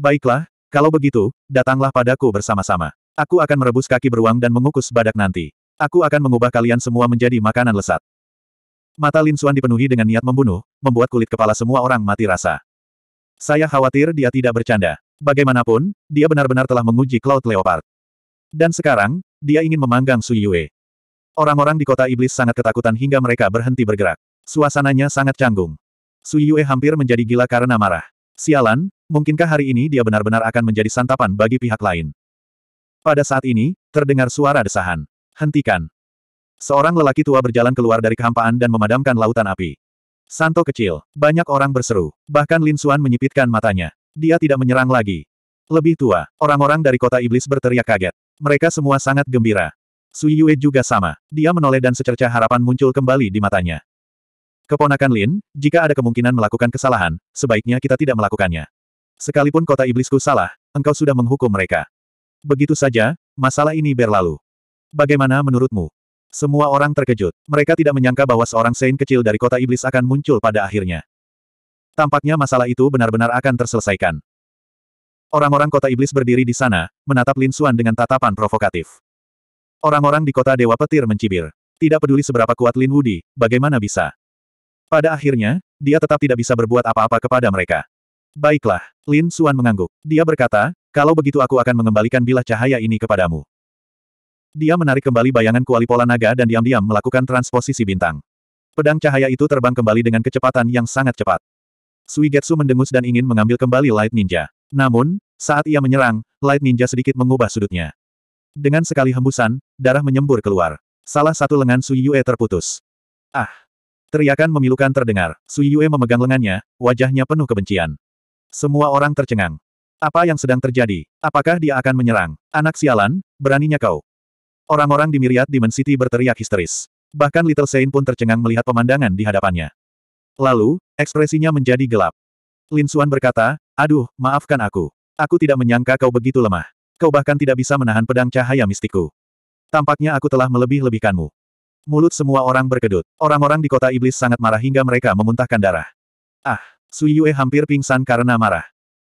Baiklah, kalau begitu, datanglah padaku bersama-sama. Aku akan merebus kaki beruang dan mengukus badak nanti. Aku akan mengubah kalian semua menjadi makanan lesat. Mata Lin Xuan dipenuhi dengan niat membunuh, membuat kulit kepala semua orang mati rasa. Saya khawatir dia tidak bercanda. Bagaimanapun, dia benar-benar telah menguji Cloud Leopard. Dan sekarang, dia ingin memanggang Su Yue. Orang-orang di kota iblis sangat ketakutan hingga mereka berhenti bergerak. Suasananya sangat canggung. Su Yue hampir menjadi gila karena marah. Sialan, mungkinkah hari ini dia benar-benar akan menjadi santapan bagi pihak lain? Pada saat ini, terdengar suara desahan. Hentikan. Seorang lelaki tua berjalan keluar dari kehampaan dan memadamkan lautan api. Santo kecil. Banyak orang berseru. Bahkan Lin Suan menyipitkan matanya. Dia tidak menyerang lagi. Lebih tua, orang-orang dari kota iblis berteriak kaget. Mereka semua sangat gembira. Sui Yue juga sama. Dia menoleh dan secerca harapan muncul kembali di matanya. Keponakan Lin, jika ada kemungkinan melakukan kesalahan, sebaiknya kita tidak melakukannya. Sekalipun kota iblisku salah, engkau sudah menghukum mereka. Begitu saja, masalah ini berlalu. Bagaimana menurutmu? Semua orang terkejut. Mereka tidak menyangka bahwa seorang sein kecil dari kota iblis akan muncul pada akhirnya. Tampaknya masalah itu benar-benar akan terselesaikan. Orang-orang kota iblis berdiri di sana, menatap Lin Xuan dengan tatapan provokatif. Orang-orang di kota Dewa Petir mencibir. Tidak peduli seberapa kuat Lin Wudi, bagaimana bisa? Pada akhirnya, dia tetap tidak bisa berbuat apa-apa kepada mereka. Baiklah, Lin Suan mengangguk. Dia berkata, kalau begitu aku akan mengembalikan bilah cahaya ini kepadamu. Dia menarik kembali bayangan kuali pola naga dan diam-diam melakukan transposisi bintang. Pedang cahaya itu terbang kembali dengan kecepatan yang sangat cepat. Suigetsu mendengus dan ingin mengambil kembali Light Ninja. Namun, saat ia menyerang, Light Ninja sedikit mengubah sudutnya. Dengan sekali hembusan, darah menyembur keluar. Salah satu lengan Sui Yue terputus. Ah! Teriakan memilukan terdengar. Sui Yue memegang lengannya, wajahnya penuh kebencian. Semua orang tercengang. Apa yang sedang terjadi? Apakah dia akan menyerang? Anak sialan, beraninya kau. Orang-orang di Miriat Demon City berteriak histeris. Bahkan Little Saint pun tercengang melihat pemandangan di hadapannya. Lalu, ekspresinya menjadi gelap. Lin Xuan berkata, Aduh, maafkan aku. Aku tidak menyangka kau begitu lemah. Kau bahkan tidak bisa menahan pedang cahaya mistiku. Tampaknya aku telah melebih-lebihkanmu. Mulut semua orang berkedut. Orang-orang di kota iblis sangat marah hingga mereka memuntahkan darah. Ah, Sui Yue hampir pingsan karena marah.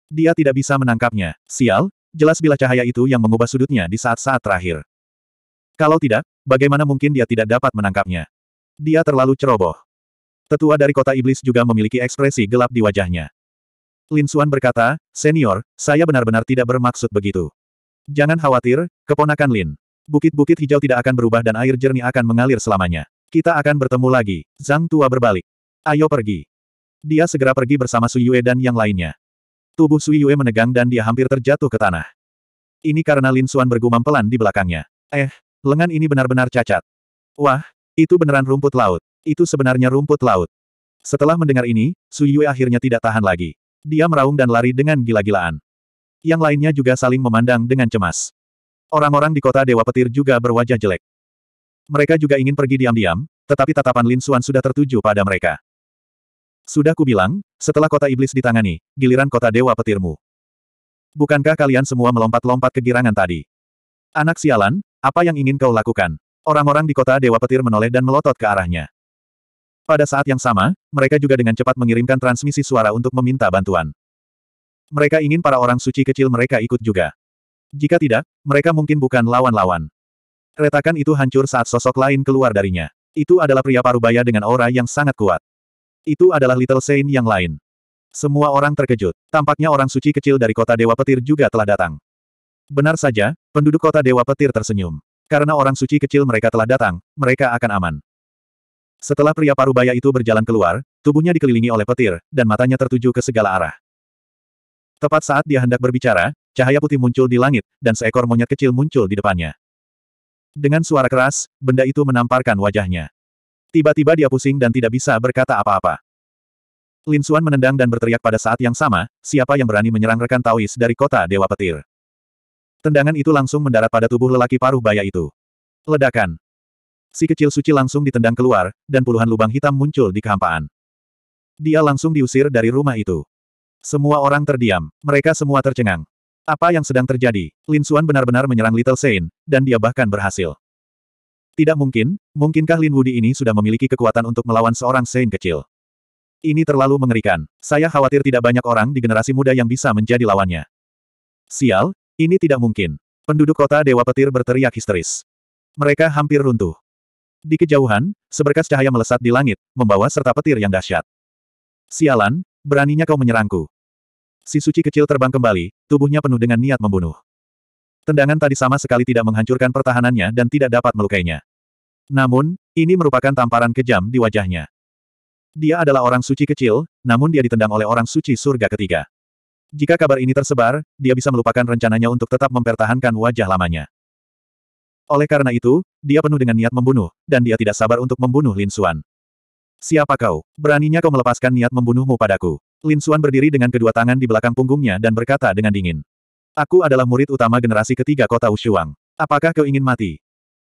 Dia tidak bisa menangkapnya. Sial, jelas bila cahaya itu yang mengubah sudutnya di saat-saat terakhir. Kalau tidak, bagaimana mungkin dia tidak dapat menangkapnya? Dia terlalu ceroboh. Tetua dari kota iblis juga memiliki ekspresi gelap di wajahnya. Lin Suan berkata, Senior, saya benar-benar tidak bermaksud begitu. Jangan khawatir, keponakan Lin. Bukit-bukit hijau tidak akan berubah dan air jernih akan mengalir selamanya. Kita akan bertemu lagi. Zhang Tua berbalik. Ayo pergi. Dia segera pergi bersama Sui Yue dan yang lainnya. Tubuh Sui Yue menegang dan dia hampir terjatuh ke tanah. Ini karena Lin Xuan bergumam pelan di belakangnya. Eh, lengan ini benar-benar cacat. Wah, itu beneran rumput laut. Itu sebenarnya rumput laut. Setelah mendengar ini, Sui Yue akhirnya tidak tahan lagi. Dia meraung dan lari dengan gila-gilaan. Yang lainnya juga saling memandang dengan cemas. Orang-orang di kota Dewa Petir juga berwajah jelek. Mereka juga ingin pergi diam-diam, tetapi tatapan Lin Xuan sudah tertuju pada mereka. Sudah kubilang, setelah kota iblis ditangani, giliran kota Dewa Petirmu. Bukankah kalian semua melompat-lompat kegirangan tadi? Anak sialan, apa yang ingin kau lakukan? Orang-orang di kota Dewa Petir menoleh dan melotot ke arahnya. Pada saat yang sama, mereka juga dengan cepat mengirimkan transmisi suara untuk meminta bantuan. Mereka ingin para orang suci kecil mereka ikut juga. Jika tidak, mereka mungkin bukan lawan-lawan. Retakan itu hancur saat sosok lain keluar darinya. Itu adalah pria parubaya dengan aura yang sangat kuat. Itu adalah Little Saint yang lain. Semua orang terkejut. Tampaknya orang suci kecil dari kota Dewa Petir juga telah datang. Benar saja, penduduk kota Dewa Petir tersenyum. Karena orang suci kecil mereka telah datang, mereka akan aman. Setelah pria parubaya itu berjalan keluar, tubuhnya dikelilingi oleh petir, dan matanya tertuju ke segala arah. Tepat saat dia hendak berbicara, Cahaya putih muncul di langit, dan seekor monyet kecil muncul di depannya. Dengan suara keras, benda itu menamparkan wajahnya. Tiba-tiba dia pusing dan tidak bisa berkata apa-apa. Lin Xuan menendang dan berteriak pada saat yang sama, siapa yang berani menyerang rekan Taois dari kota Dewa Petir. Tendangan itu langsung mendarat pada tubuh lelaki paruh baya itu. Ledakan. Si kecil suci langsung ditendang keluar, dan puluhan lubang hitam muncul di kehampaan. Dia langsung diusir dari rumah itu. Semua orang terdiam, mereka semua tercengang. Apa yang sedang terjadi? Lin Xuan benar-benar menyerang Little Saint, dan dia bahkan berhasil. Tidak mungkin, mungkinkah Lin Wudi ini sudah memiliki kekuatan untuk melawan seorang Saint kecil? Ini terlalu mengerikan. Saya khawatir tidak banyak orang di generasi muda yang bisa menjadi lawannya. Sial, ini tidak mungkin. Penduduk kota Dewa Petir berteriak histeris. Mereka hampir runtuh. Di kejauhan, seberkas cahaya melesat di langit, membawa serta petir yang dahsyat. Sialan, beraninya kau menyerangku. Si suci kecil terbang kembali, tubuhnya penuh dengan niat membunuh. Tendangan tadi sama sekali tidak menghancurkan pertahanannya dan tidak dapat melukainya. Namun, ini merupakan tamparan kejam di wajahnya. Dia adalah orang suci kecil, namun dia ditendang oleh orang suci surga ketiga. Jika kabar ini tersebar, dia bisa melupakan rencananya untuk tetap mempertahankan wajah lamanya. Oleh karena itu, dia penuh dengan niat membunuh, dan dia tidak sabar untuk membunuh Lin Xuan. Siapa kau? Beraninya kau melepaskan niat membunuhmu padaku. Lin Suan berdiri dengan kedua tangan di belakang punggungnya dan berkata dengan dingin. Aku adalah murid utama generasi ketiga kota Ushuang. Apakah kau ingin mati?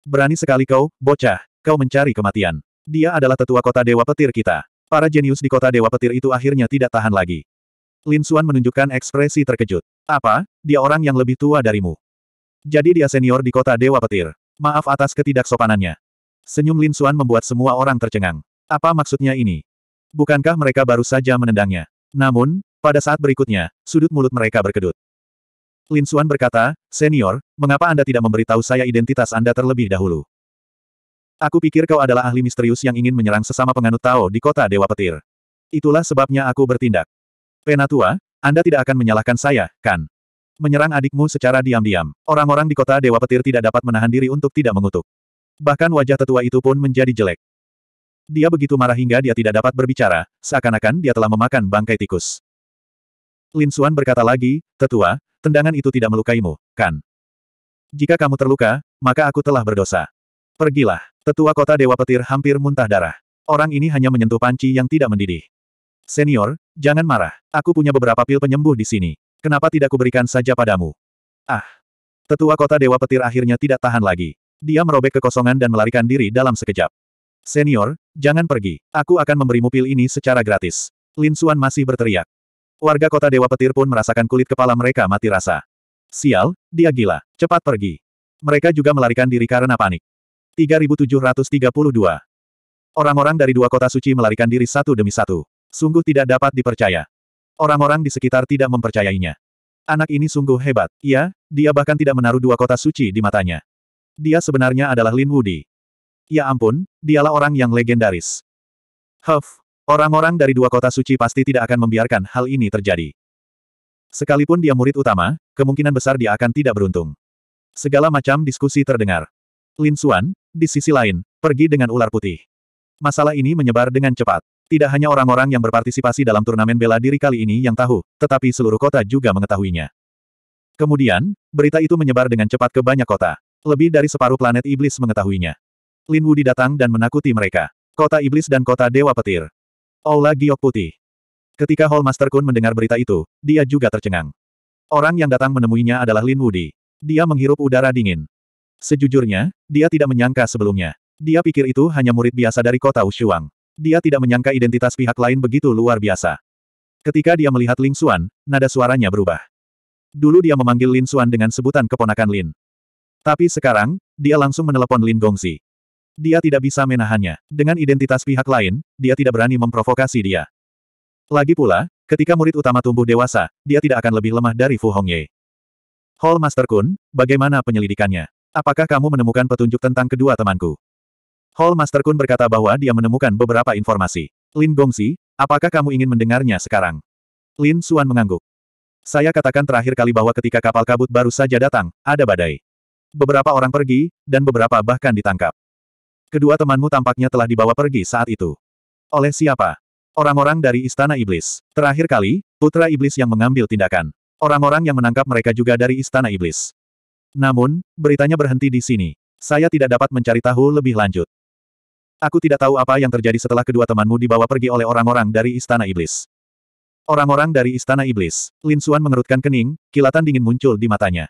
Berani sekali kau, bocah. Kau mencari kematian. Dia adalah tetua kota dewa petir kita. Para jenius di kota dewa petir itu akhirnya tidak tahan lagi. Lin Suan menunjukkan ekspresi terkejut. Apa? Dia orang yang lebih tua darimu. Jadi dia senior di kota dewa petir. Maaf atas ketidaksopanannya. Senyum Lin Suan membuat semua orang tercengang. Apa maksudnya ini? Bukankah mereka baru saja menendangnya? Namun, pada saat berikutnya, sudut mulut mereka berkedut. Lin Xuan berkata, Senior, mengapa Anda tidak memberitahu saya identitas Anda terlebih dahulu? Aku pikir kau adalah ahli misterius yang ingin menyerang sesama penganut Tao di kota Dewa Petir. Itulah sebabnya aku bertindak. Penatua, Anda tidak akan menyalahkan saya, kan? Menyerang adikmu secara diam-diam. Orang-orang di kota Dewa Petir tidak dapat menahan diri untuk tidak mengutuk. Bahkan wajah tetua itu pun menjadi jelek. Dia begitu marah hingga dia tidak dapat berbicara, seakan-akan dia telah memakan bangkai tikus. Lin Xuan berkata lagi, Tetua, tendangan itu tidak melukaimu, kan? Jika kamu terluka, maka aku telah berdosa. Pergilah. Tetua kota Dewa Petir hampir muntah darah. Orang ini hanya menyentuh panci yang tidak mendidih. Senior, jangan marah. Aku punya beberapa pil penyembuh di sini. Kenapa tidak kuberikan saja padamu? Ah. Tetua kota Dewa Petir akhirnya tidak tahan lagi. Dia merobek kekosongan dan melarikan diri dalam sekejap. Senior, jangan pergi. Aku akan memberimu pil ini secara gratis. Lin Suan masih berteriak. Warga kota Dewa Petir pun merasakan kulit kepala mereka mati rasa. Sial, dia gila. Cepat pergi. Mereka juga melarikan diri karena panik. 3732 Orang-orang dari dua kota suci melarikan diri satu demi satu. Sungguh tidak dapat dipercaya. Orang-orang di sekitar tidak mempercayainya. Anak ini sungguh hebat. Ya, dia bahkan tidak menaruh dua kota suci di matanya. Dia sebenarnya adalah Lin Wudi. Ya ampun, dialah orang yang legendaris. Huff, orang-orang dari dua kota suci pasti tidak akan membiarkan hal ini terjadi. Sekalipun dia murid utama, kemungkinan besar dia akan tidak beruntung. Segala macam diskusi terdengar. Lin Xuan, di sisi lain, pergi dengan ular putih. Masalah ini menyebar dengan cepat. Tidak hanya orang-orang yang berpartisipasi dalam turnamen bela diri kali ini yang tahu, tetapi seluruh kota juga mengetahuinya. Kemudian, berita itu menyebar dengan cepat ke banyak kota. Lebih dari separuh planet iblis mengetahuinya. Lin Wu datang dan menakuti mereka. Kota Iblis dan Kota Dewa Petir. Aula Giok Putih. Ketika Hall Master Kun mendengar berita itu, dia juga tercengang. Orang yang datang menemuinya adalah Lin Wudi. Dia menghirup udara dingin. Sejujurnya, dia tidak menyangka sebelumnya. Dia pikir itu hanya murid biasa dari kota Ushuang. Dia tidak menyangka identitas pihak lain begitu luar biasa. Ketika dia melihat Ling Xuan, nada suaranya berubah. Dulu dia memanggil Lin Xuan dengan sebutan keponakan Lin. Tapi sekarang, dia langsung menelepon Lin Gongzi. Dia tidak bisa menahannya. Dengan identitas pihak lain, dia tidak berani memprovokasi dia. Lagi pula, ketika murid utama tumbuh dewasa, dia tidak akan lebih lemah dari Fu Hongye. Hall Master Kun, bagaimana penyelidikannya? Apakah kamu menemukan petunjuk tentang kedua temanku? Hall Master Kun berkata bahwa dia menemukan beberapa informasi. Lin Gongsi, apakah kamu ingin mendengarnya sekarang? Lin Suan mengangguk. Saya katakan terakhir kali bahwa ketika kapal kabut baru saja datang, ada badai. Beberapa orang pergi, dan beberapa bahkan ditangkap. Kedua temanmu tampaknya telah dibawa pergi saat itu. Oleh siapa? Orang-orang dari Istana Iblis. Terakhir kali, Putra Iblis yang mengambil tindakan. Orang-orang yang menangkap mereka juga dari Istana Iblis. Namun, beritanya berhenti di sini. Saya tidak dapat mencari tahu lebih lanjut. Aku tidak tahu apa yang terjadi setelah kedua temanmu dibawa pergi oleh orang-orang dari Istana Iblis. Orang-orang dari Istana Iblis, Lin Suan mengerutkan kening, kilatan dingin muncul di matanya.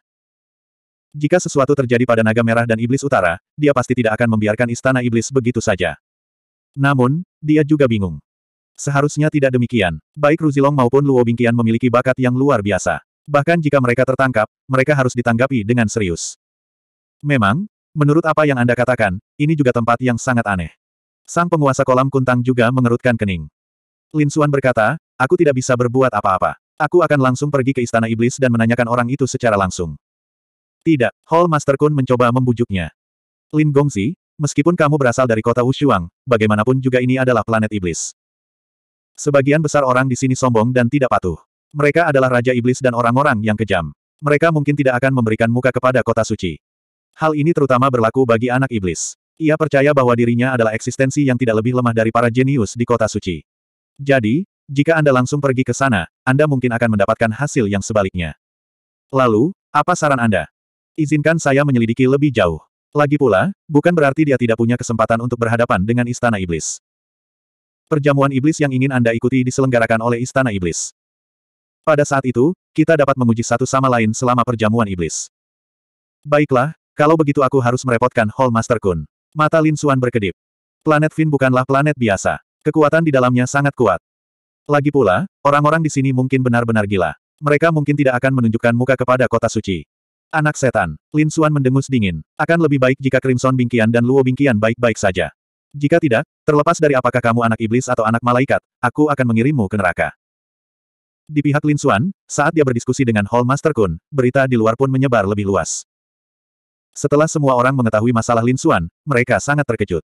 Jika sesuatu terjadi pada naga merah dan iblis utara, dia pasti tidak akan membiarkan istana iblis begitu saja. Namun, dia juga bingung. Seharusnya tidak demikian. Baik Ruzilong maupun Luo Bingkian memiliki bakat yang luar biasa. Bahkan jika mereka tertangkap, mereka harus ditanggapi dengan serius. Memang, menurut apa yang Anda katakan, ini juga tempat yang sangat aneh. Sang penguasa kolam kuntang juga mengerutkan kening. Lin Xuan berkata, aku tidak bisa berbuat apa-apa. Aku akan langsung pergi ke istana iblis dan menanyakan orang itu secara langsung. Tidak, Hall Master Kun mencoba membujuknya. Lin Gongzi, meskipun kamu berasal dari kota Wushuang, bagaimanapun juga ini adalah planet iblis. Sebagian besar orang di sini sombong dan tidak patuh. Mereka adalah raja iblis dan orang-orang yang kejam. Mereka mungkin tidak akan memberikan muka kepada kota suci. Hal ini terutama berlaku bagi anak iblis. Ia percaya bahwa dirinya adalah eksistensi yang tidak lebih lemah dari para jenius di kota suci. Jadi, jika Anda langsung pergi ke sana, Anda mungkin akan mendapatkan hasil yang sebaliknya. Lalu, apa saran Anda? Izinkan saya menyelidiki lebih jauh. Lagi pula, bukan berarti dia tidak punya kesempatan untuk berhadapan dengan Istana Iblis. Perjamuan Iblis yang ingin Anda ikuti diselenggarakan oleh Istana Iblis. Pada saat itu, kita dapat menguji satu sama lain selama perjamuan Iblis. Baiklah, kalau begitu aku harus merepotkan Hall Master Kun. Mata Lin Suan berkedip. Planet Fin bukanlah planet biasa. Kekuatan di dalamnya sangat kuat. Lagi pula, orang-orang di sini mungkin benar-benar gila. Mereka mungkin tidak akan menunjukkan muka kepada kota suci. Anak setan, Lin Xuan mendengus dingin. Akan lebih baik jika Crimson Bingkian dan Luo Bingkian baik-baik saja. Jika tidak, terlepas dari apakah kamu anak iblis atau anak malaikat, aku akan mengirimmu ke neraka. Di pihak Lin Xuan, saat dia berdiskusi dengan Hall Master Kun, berita di luar pun menyebar lebih luas. Setelah semua orang mengetahui masalah Lin Xuan, mereka sangat terkejut.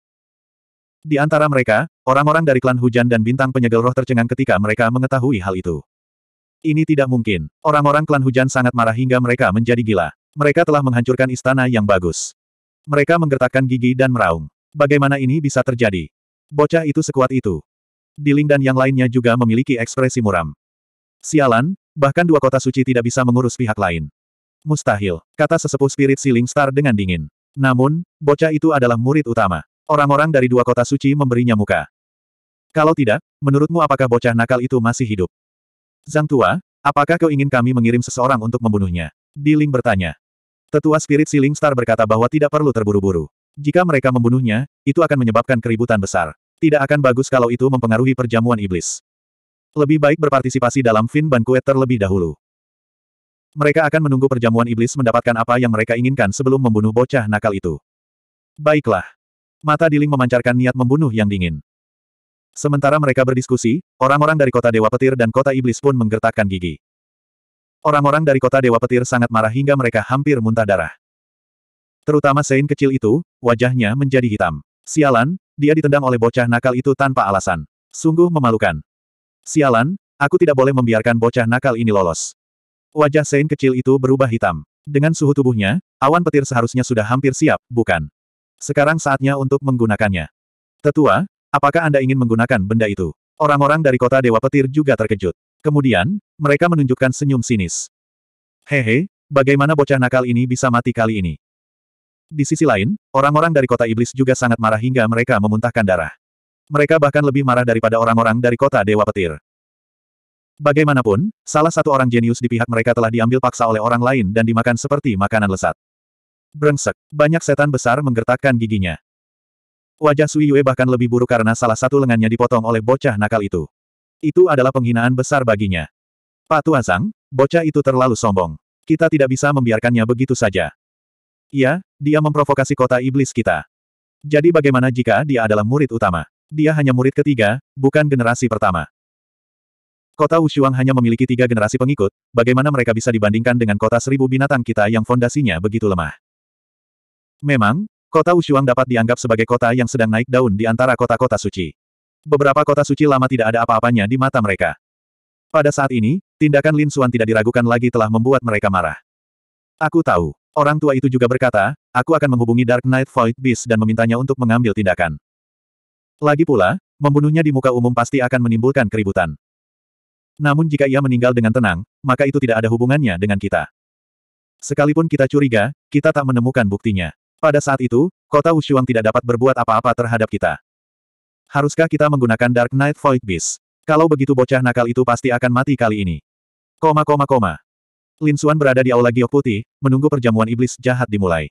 Di antara mereka, orang-orang dari klan hujan dan bintang Penyegel roh tercengang ketika mereka mengetahui hal itu. Ini tidak mungkin. Orang-orang klan hujan sangat marah hingga mereka menjadi gila. Mereka telah menghancurkan istana yang bagus. Mereka menggertakkan gigi dan meraung. Bagaimana ini bisa terjadi? Bocah itu sekuat itu. Diling dan yang lainnya juga memiliki ekspresi muram. Sialan, bahkan dua kota suci tidak bisa mengurus pihak lain. Mustahil, kata sesepuh spirit Siling Star dengan dingin. Namun, bocah itu adalah murid utama. Orang-orang dari dua kota suci memberinya muka. Kalau tidak, menurutmu apakah bocah nakal itu masih hidup? Zhang Tua, apakah kau ingin kami mengirim seseorang untuk membunuhnya? Diling bertanya. Tetua Spirit Siling Star berkata bahwa tidak perlu terburu-buru. Jika mereka membunuhnya, itu akan menyebabkan keributan besar. Tidak akan bagus kalau itu mempengaruhi perjamuan iblis. Lebih baik berpartisipasi dalam Fin kue terlebih dahulu. Mereka akan menunggu perjamuan iblis mendapatkan apa yang mereka inginkan sebelum membunuh bocah nakal itu. Baiklah. Mata Diling memancarkan niat membunuh yang dingin. Sementara mereka berdiskusi, orang-orang dari kota Dewa Petir dan kota Iblis pun menggertakkan gigi. Orang-orang dari kota Dewa Petir sangat marah hingga mereka hampir muntah darah. Terutama Sein kecil itu, wajahnya menjadi hitam. Sialan, dia ditendang oleh bocah nakal itu tanpa alasan. Sungguh memalukan. Sialan, aku tidak boleh membiarkan bocah nakal ini lolos. Wajah Sein kecil itu berubah hitam. Dengan suhu tubuhnya, awan petir seharusnya sudah hampir siap, bukan? Sekarang saatnya untuk menggunakannya. Tetua, Apakah Anda ingin menggunakan benda itu? Orang-orang dari kota Dewa Petir juga terkejut. Kemudian, mereka menunjukkan senyum sinis. Hehe, bagaimana bocah nakal ini bisa mati kali ini? Di sisi lain, orang-orang dari kota iblis juga sangat marah hingga mereka memuntahkan darah. Mereka bahkan lebih marah daripada orang-orang dari kota Dewa Petir. Bagaimanapun, salah satu orang jenius di pihak mereka telah diambil paksa oleh orang lain dan dimakan seperti makanan lesat. Brengsek, banyak setan besar menggertakkan giginya. Wajah Sui Yue bahkan lebih buruk karena salah satu lengannya dipotong oleh bocah nakal itu. Itu adalah penghinaan besar baginya. Pak Zhang, bocah itu terlalu sombong. Kita tidak bisa membiarkannya begitu saja. Ya, dia memprovokasi kota iblis kita. Jadi bagaimana jika dia adalah murid utama? Dia hanya murid ketiga, bukan generasi pertama. Kota Wushuang hanya memiliki tiga generasi pengikut, bagaimana mereka bisa dibandingkan dengan kota seribu binatang kita yang fondasinya begitu lemah? Memang, Kota Ushuang dapat dianggap sebagai kota yang sedang naik daun di antara kota-kota suci. Beberapa kota suci lama tidak ada apa-apanya di mata mereka. Pada saat ini, tindakan Lin Xuan tidak diragukan lagi telah membuat mereka marah. Aku tahu. Orang tua itu juga berkata, aku akan menghubungi Dark Knight Void Beast dan memintanya untuk mengambil tindakan. Lagi pula, membunuhnya di muka umum pasti akan menimbulkan keributan. Namun jika ia meninggal dengan tenang, maka itu tidak ada hubungannya dengan kita. Sekalipun kita curiga, kita tak menemukan buktinya. Pada saat itu, kota Wushuang tidak dapat berbuat apa-apa terhadap kita. Haruskah kita menggunakan Dark Knight Void Beast? Kalau begitu bocah nakal itu pasti akan mati kali ini. Koma koma koma. Lin Xuan berada di Aula Giok Putih, menunggu perjamuan iblis jahat dimulai.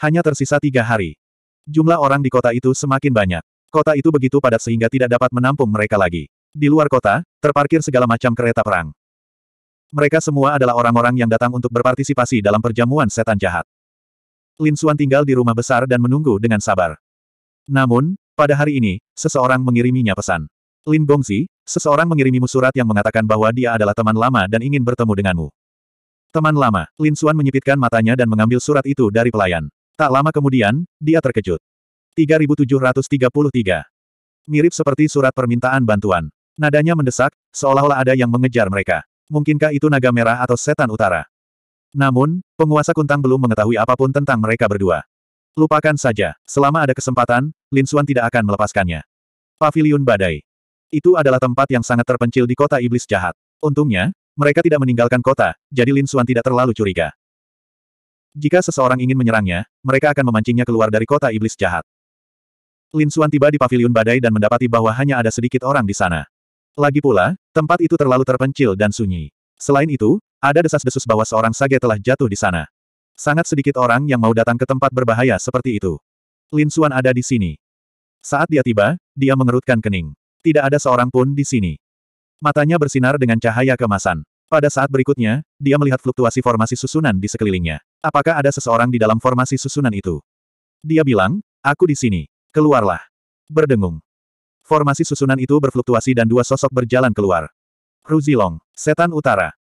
Hanya tersisa tiga hari. Jumlah orang di kota itu semakin banyak. Kota itu begitu padat sehingga tidak dapat menampung mereka lagi. Di luar kota, terparkir segala macam kereta perang. Mereka semua adalah orang-orang yang datang untuk berpartisipasi dalam perjamuan setan jahat. Lin Suan tinggal di rumah besar dan menunggu dengan sabar. Namun, pada hari ini, seseorang mengiriminya pesan. Lin Gongzi, seseorang mengirimimu surat yang mengatakan bahwa dia adalah teman lama dan ingin bertemu denganmu. Teman lama, Lin Suan menyipitkan matanya dan mengambil surat itu dari pelayan. Tak lama kemudian, dia terkejut. 3733. Mirip seperti surat permintaan bantuan. Nadanya mendesak, seolah-olah ada yang mengejar mereka. Mungkinkah itu naga merah atau setan utara? Namun, penguasa Kuntang belum mengetahui apapun tentang mereka berdua. Lupakan saja, selama ada kesempatan, Lin Xuan tidak akan melepaskannya. Paviliun Badai. Itu adalah tempat yang sangat terpencil di kota iblis jahat. Untungnya, mereka tidak meninggalkan kota, jadi Lin Xuan tidak terlalu curiga. Jika seseorang ingin menyerangnya, mereka akan memancingnya keluar dari kota iblis jahat. Lin Xuan tiba di paviliun badai dan mendapati bahwa hanya ada sedikit orang di sana. Lagi pula, tempat itu terlalu terpencil dan sunyi. Selain itu, ada desas-desus bahwa seorang sage telah jatuh di sana. Sangat sedikit orang yang mau datang ke tempat berbahaya seperti itu. Lin Xuan ada di sini. Saat dia tiba, dia mengerutkan kening. Tidak ada seorang pun di sini. Matanya bersinar dengan cahaya kemasan. Pada saat berikutnya, dia melihat fluktuasi formasi susunan di sekelilingnya. Apakah ada seseorang di dalam formasi susunan itu? Dia bilang, aku di sini. Keluarlah. Berdengung. Formasi susunan itu berfluktuasi dan dua sosok berjalan keluar. Ruzilong, setan utara.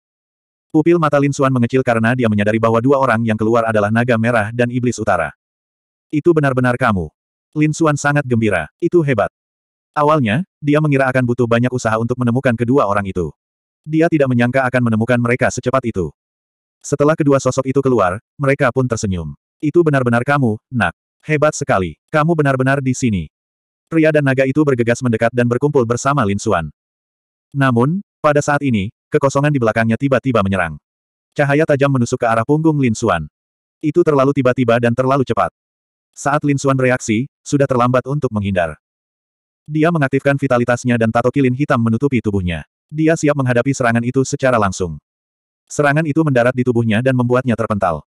Pupil mata Lin Xuan mengecil karena dia menyadari bahwa dua orang yang keluar adalah naga merah dan iblis utara. Itu benar-benar kamu. Lin Xuan sangat gembira. Itu hebat. Awalnya, dia mengira akan butuh banyak usaha untuk menemukan kedua orang itu. Dia tidak menyangka akan menemukan mereka secepat itu. Setelah kedua sosok itu keluar, mereka pun tersenyum. Itu benar-benar kamu, nak. Hebat sekali. Kamu benar-benar di sini. Pria dan naga itu bergegas mendekat dan berkumpul bersama Lin Xuan. Namun, pada saat ini, Kekosongan di belakangnya tiba-tiba menyerang. Cahaya tajam menusuk ke arah punggung Lin Suan. Itu terlalu tiba-tiba dan terlalu cepat. Saat Lin Suan reaksi, sudah terlambat untuk menghindar. Dia mengaktifkan vitalitasnya dan tato kilin hitam menutupi tubuhnya. Dia siap menghadapi serangan itu secara langsung. Serangan itu mendarat di tubuhnya dan membuatnya terpental.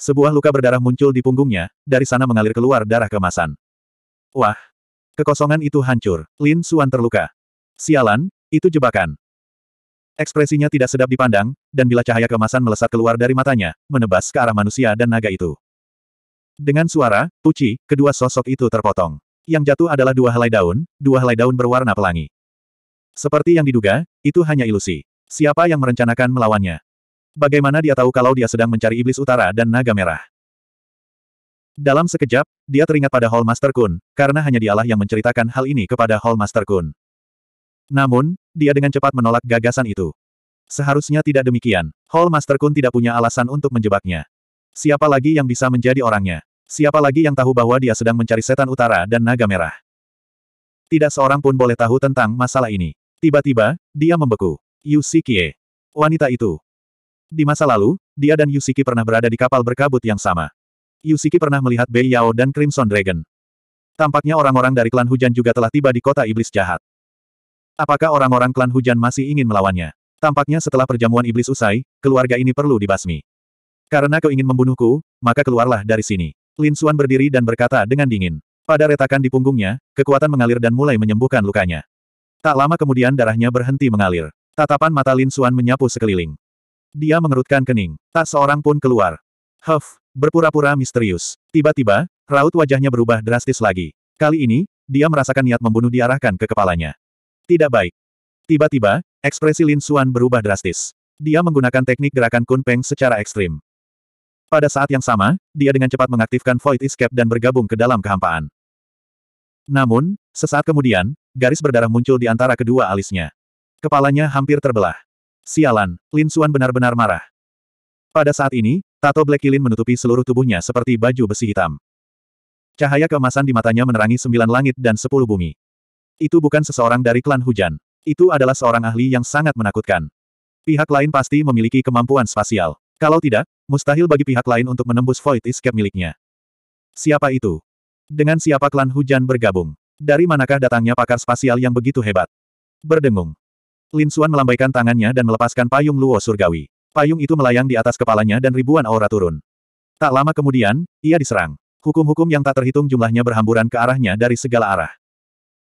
Sebuah luka berdarah muncul di punggungnya, dari sana mengalir keluar darah kemasan. Wah! Kekosongan itu hancur. Lin Suan terluka. Sialan, itu jebakan. Ekspresinya tidak sedap dipandang, dan bila cahaya kemasan melesat keluar dari matanya, menebas ke arah manusia dan naga itu. Dengan suara, puci, kedua sosok itu terpotong. Yang jatuh adalah dua helai daun, dua helai daun berwarna pelangi. Seperti yang diduga, itu hanya ilusi. Siapa yang merencanakan melawannya? Bagaimana dia tahu kalau dia sedang mencari iblis utara dan naga merah? Dalam sekejap, dia teringat pada Hall Master Kun, karena hanya dialah yang menceritakan hal ini kepada Hall Master Kun. Namun, dia dengan cepat menolak gagasan itu. Seharusnya tidak demikian. Hall Master Kun tidak punya alasan untuk menjebaknya. Siapa lagi yang bisa menjadi orangnya? Siapa lagi yang tahu bahwa dia sedang mencari setan utara dan naga merah? Tidak seorang pun boleh tahu tentang masalah ini. Tiba-tiba, dia membeku. Yusikie. Wanita itu. Di masa lalu, dia dan Yusiki pernah berada di kapal berkabut yang sama. Yusiki pernah melihat Bei Yao dan Crimson Dragon. Tampaknya orang-orang dari klan hujan juga telah tiba di kota iblis jahat. Apakah orang-orang klan hujan masih ingin melawannya? Tampaknya setelah perjamuan iblis usai, keluarga ini perlu dibasmi. Karena kau ingin membunuhku, maka keluarlah dari sini. Lin Suan berdiri dan berkata dengan dingin. Pada retakan di punggungnya, kekuatan mengalir dan mulai menyembuhkan lukanya. Tak lama kemudian darahnya berhenti mengalir. Tatapan mata Lin Suan menyapu sekeliling. Dia mengerutkan kening. Tak seorang pun keluar. Huff, berpura-pura misterius. Tiba-tiba, raut wajahnya berubah drastis lagi. Kali ini, dia merasakan niat membunuh diarahkan ke kepalanya. Tidak baik. Tiba-tiba, ekspresi Lin Xuan berubah drastis. Dia menggunakan teknik gerakan Kun Peng secara ekstrim. Pada saat yang sama, dia dengan cepat mengaktifkan Void Escape dan bergabung ke dalam kehampaan. Namun, sesaat kemudian, garis berdarah muncul di antara kedua alisnya. Kepalanya hampir terbelah. Sialan, Lin Xuan benar-benar marah. Pada saat ini, tato Black Kilin menutupi seluruh tubuhnya seperti baju besi hitam. Cahaya keemasan di matanya menerangi sembilan langit dan sepuluh bumi. Itu bukan seseorang dari klan hujan. Itu adalah seorang ahli yang sangat menakutkan. Pihak lain pasti memiliki kemampuan spasial. Kalau tidak, mustahil bagi pihak lain untuk menembus void escape miliknya. Siapa itu? Dengan siapa klan hujan bergabung? Dari manakah datangnya pakar spasial yang begitu hebat? Berdengung. Lin Suan melambaikan tangannya dan melepaskan payung Luo Surgawi. Payung itu melayang di atas kepalanya dan ribuan aura turun. Tak lama kemudian, ia diserang. Hukum-hukum yang tak terhitung jumlahnya berhamburan ke arahnya dari segala arah.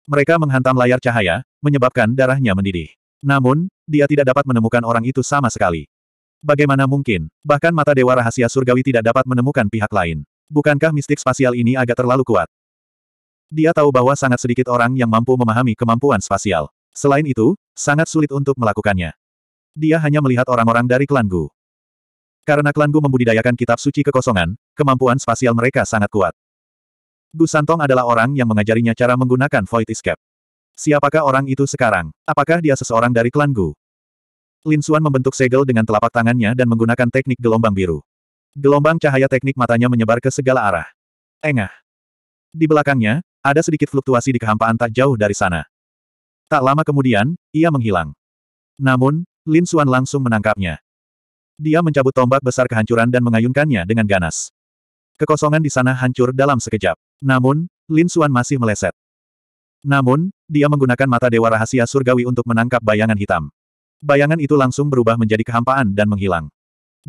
Mereka menghantam layar cahaya, menyebabkan darahnya mendidih. Namun, dia tidak dapat menemukan orang itu sama sekali. Bagaimana mungkin, bahkan mata dewa rahasia surgawi tidak dapat menemukan pihak lain. Bukankah mistik spasial ini agak terlalu kuat? Dia tahu bahwa sangat sedikit orang yang mampu memahami kemampuan spasial. Selain itu, sangat sulit untuk melakukannya. Dia hanya melihat orang-orang dari klan Gu. Karena klan Gu membudidayakan kitab suci kekosongan, kemampuan spasial mereka sangat kuat. Du Santong adalah orang yang mengajarinya cara menggunakan Void Escape. Siapakah orang itu sekarang? Apakah dia seseorang dari klan Gu? Lin Xuan membentuk segel dengan telapak tangannya dan menggunakan teknik gelombang biru. Gelombang cahaya teknik matanya menyebar ke segala arah. Engah. Di belakangnya, ada sedikit fluktuasi di kehampaan tak jauh dari sana. Tak lama kemudian, ia menghilang. Namun, Lin Xuan langsung menangkapnya. Dia mencabut tombak besar kehancuran dan mengayunkannya dengan ganas. Kekosongan di sana hancur dalam sekejap. Namun, Lin Suan masih meleset. Namun, dia menggunakan mata dewa rahasia surgawi untuk menangkap bayangan hitam. Bayangan itu langsung berubah menjadi kehampaan dan menghilang.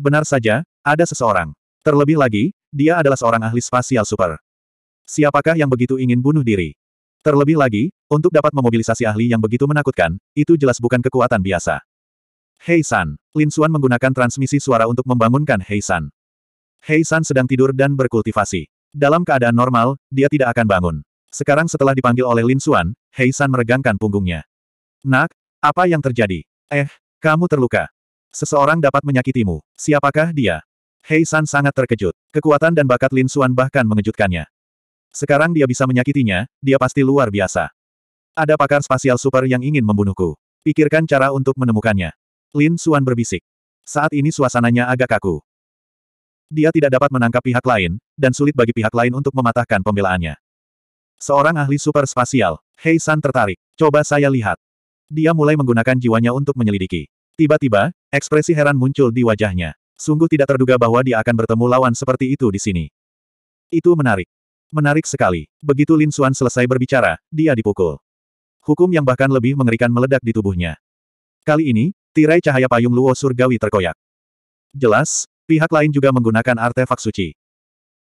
Benar saja, ada seseorang. Terlebih lagi, dia adalah seorang ahli spasial super. Siapakah yang begitu ingin bunuh diri? Terlebih lagi, untuk dapat memobilisasi ahli yang begitu menakutkan, itu jelas bukan kekuatan biasa. Hei San, Lin Suan menggunakan transmisi suara untuk membangunkan Hei San. Hei San sedang tidur dan berkultivasi. Dalam keadaan normal, dia tidak akan bangun. Sekarang setelah dipanggil oleh Lin Xuan, Hei San meregangkan punggungnya. Nak, apa yang terjadi? Eh, kamu terluka. Seseorang dapat menyakitimu. Siapakah dia? Hei San sangat terkejut. Kekuatan dan bakat Lin Xuan bahkan mengejutkannya. Sekarang dia bisa menyakitinya, dia pasti luar biasa. Ada pakar spasial super yang ingin membunuhku. Pikirkan cara untuk menemukannya. Lin Xuan berbisik. Saat ini suasananya agak kaku. Dia tidak dapat menangkap pihak lain, dan sulit bagi pihak lain untuk mematahkan pembelaannya. Seorang ahli super spasial, Hei San tertarik. Coba saya lihat. Dia mulai menggunakan jiwanya untuk menyelidiki. Tiba-tiba, ekspresi heran muncul di wajahnya. Sungguh tidak terduga bahwa dia akan bertemu lawan seperti itu di sini. Itu menarik. Menarik sekali. Begitu Lin Xuan selesai berbicara, dia dipukul. Hukum yang bahkan lebih mengerikan meledak di tubuhnya. Kali ini, tirai cahaya payung Luo Surgawi terkoyak. Jelas, Pihak lain juga menggunakan artefak suci.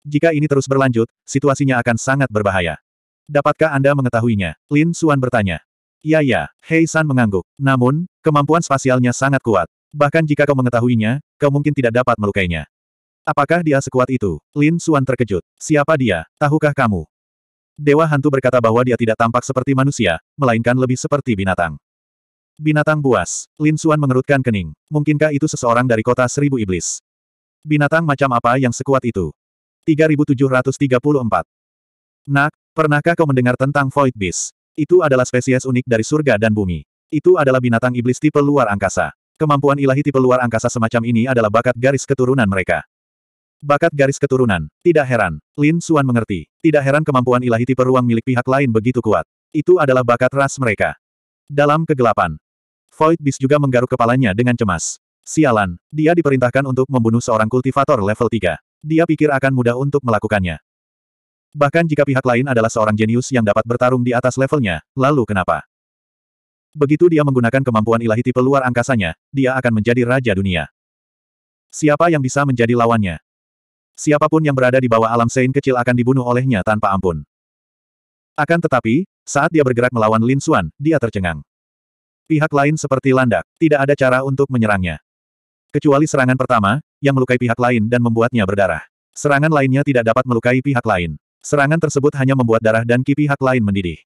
Jika ini terus berlanjut, situasinya akan sangat berbahaya. Dapatkah Anda mengetahuinya? Lin Suan bertanya. Ya ya, Hei San mengangguk. Namun, kemampuan spasialnya sangat kuat. Bahkan jika kau mengetahuinya, kau mungkin tidak dapat melukainya. Apakah dia sekuat itu? Lin Suan terkejut. Siapa dia? Tahukah kamu? Dewa hantu berkata bahwa dia tidak tampak seperti manusia, melainkan lebih seperti binatang. Binatang buas. Lin Suan mengerutkan kening. Mungkinkah itu seseorang dari kota seribu iblis? Binatang macam apa yang sekuat itu? 3734. Nak, pernahkah kau mendengar tentang Void Beast? Itu adalah spesies unik dari surga dan bumi. Itu adalah binatang iblis tipe luar angkasa. Kemampuan ilahi tipe luar angkasa semacam ini adalah bakat garis keturunan mereka. Bakat garis keturunan. Tidak heran. Lin Suan mengerti. Tidak heran kemampuan ilahi tipe ruang milik pihak lain begitu kuat. Itu adalah bakat ras mereka. Dalam kegelapan. Void Beast juga menggaruk kepalanya dengan cemas. Sialan, dia diperintahkan untuk membunuh seorang kultivator level 3. Dia pikir akan mudah untuk melakukannya. Bahkan jika pihak lain adalah seorang jenius yang dapat bertarung di atas levelnya, lalu kenapa? Begitu dia menggunakan kemampuan ilahi tipe luar angkasanya, dia akan menjadi raja dunia. Siapa yang bisa menjadi lawannya? Siapapun yang berada di bawah alam sein kecil akan dibunuh olehnya tanpa ampun. Akan tetapi, saat dia bergerak melawan Lin Xuan, dia tercengang. Pihak lain seperti landak, tidak ada cara untuk menyerangnya. Kecuali serangan pertama, yang melukai pihak lain dan membuatnya berdarah. Serangan lainnya tidak dapat melukai pihak lain. Serangan tersebut hanya membuat darah dan ki pihak lain mendidih.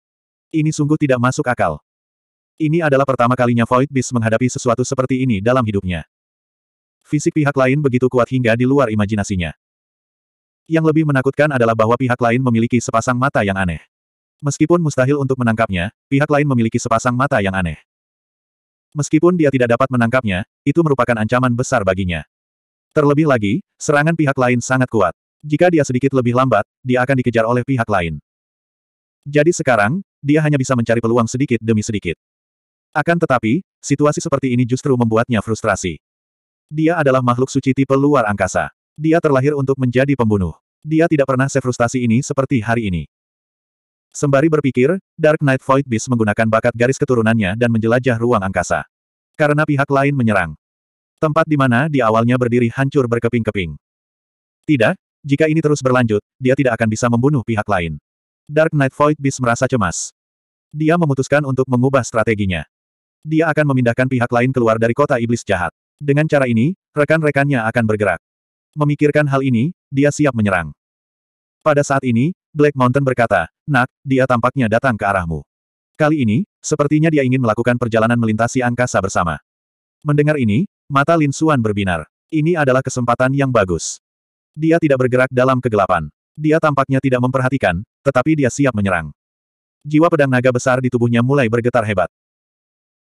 Ini sungguh tidak masuk akal. Ini adalah pertama kalinya Void Beast menghadapi sesuatu seperti ini dalam hidupnya. Fisik pihak lain begitu kuat hingga di luar imajinasinya. Yang lebih menakutkan adalah bahwa pihak lain memiliki sepasang mata yang aneh. Meskipun mustahil untuk menangkapnya, pihak lain memiliki sepasang mata yang aneh. Meskipun dia tidak dapat menangkapnya, itu merupakan ancaman besar baginya. Terlebih lagi, serangan pihak lain sangat kuat. Jika dia sedikit lebih lambat, dia akan dikejar oleh pihak lain. Jadi sekarang, dia hanya bisa mencari peluang sedikit demi sedikit. Akan tetapi, situasi seperti ini justru membuatnya frustrasi. Dia adalah makhluk suci tipe luar angkasa. Dia terlahir untuk menjadi pembunuh. Dia tidak pernah sefrustasi ini seperti hari ini. Sembari berpikir, Dark Knight Void Beast menggunakan bakat garis keturunannya dan menjelajah ruang angkasa. Karena pihak lain menyerang. Tempat di mana di awalnya berdiri hancur berkeping-keping. Tidak, jika ini terus berlanjut, dia tidak akan bisa membunuh pihak lain. Dark Knight Void Beast merasa cemas. Dia memutuskan untuk mengubah strateginya. Dia akan memindahkan pihak lain keluar dari kota iblis jahat. Dengan cara ini, rekan-rekannya akan bergerak. Memikirkan hal ini, dia siap menyerang. Pada saat ini, Black Mountain berkata, Nak, dia tampaknya datang ke arahmu. Kali ini, sepertinya dia ingin melakukan perjalanan melintasi angkasa bersama. Mendengar ini, mata Lin Suan berbinar. Ini adalah kesempatan yang bagus. Dia tidak bergerak dalam kegelapan. Dia tampaknya tidak memperhatikan, tetapi dia siap menyerang. Jiwa pedang naga besar di tubuhnya mulai bergetar hebat.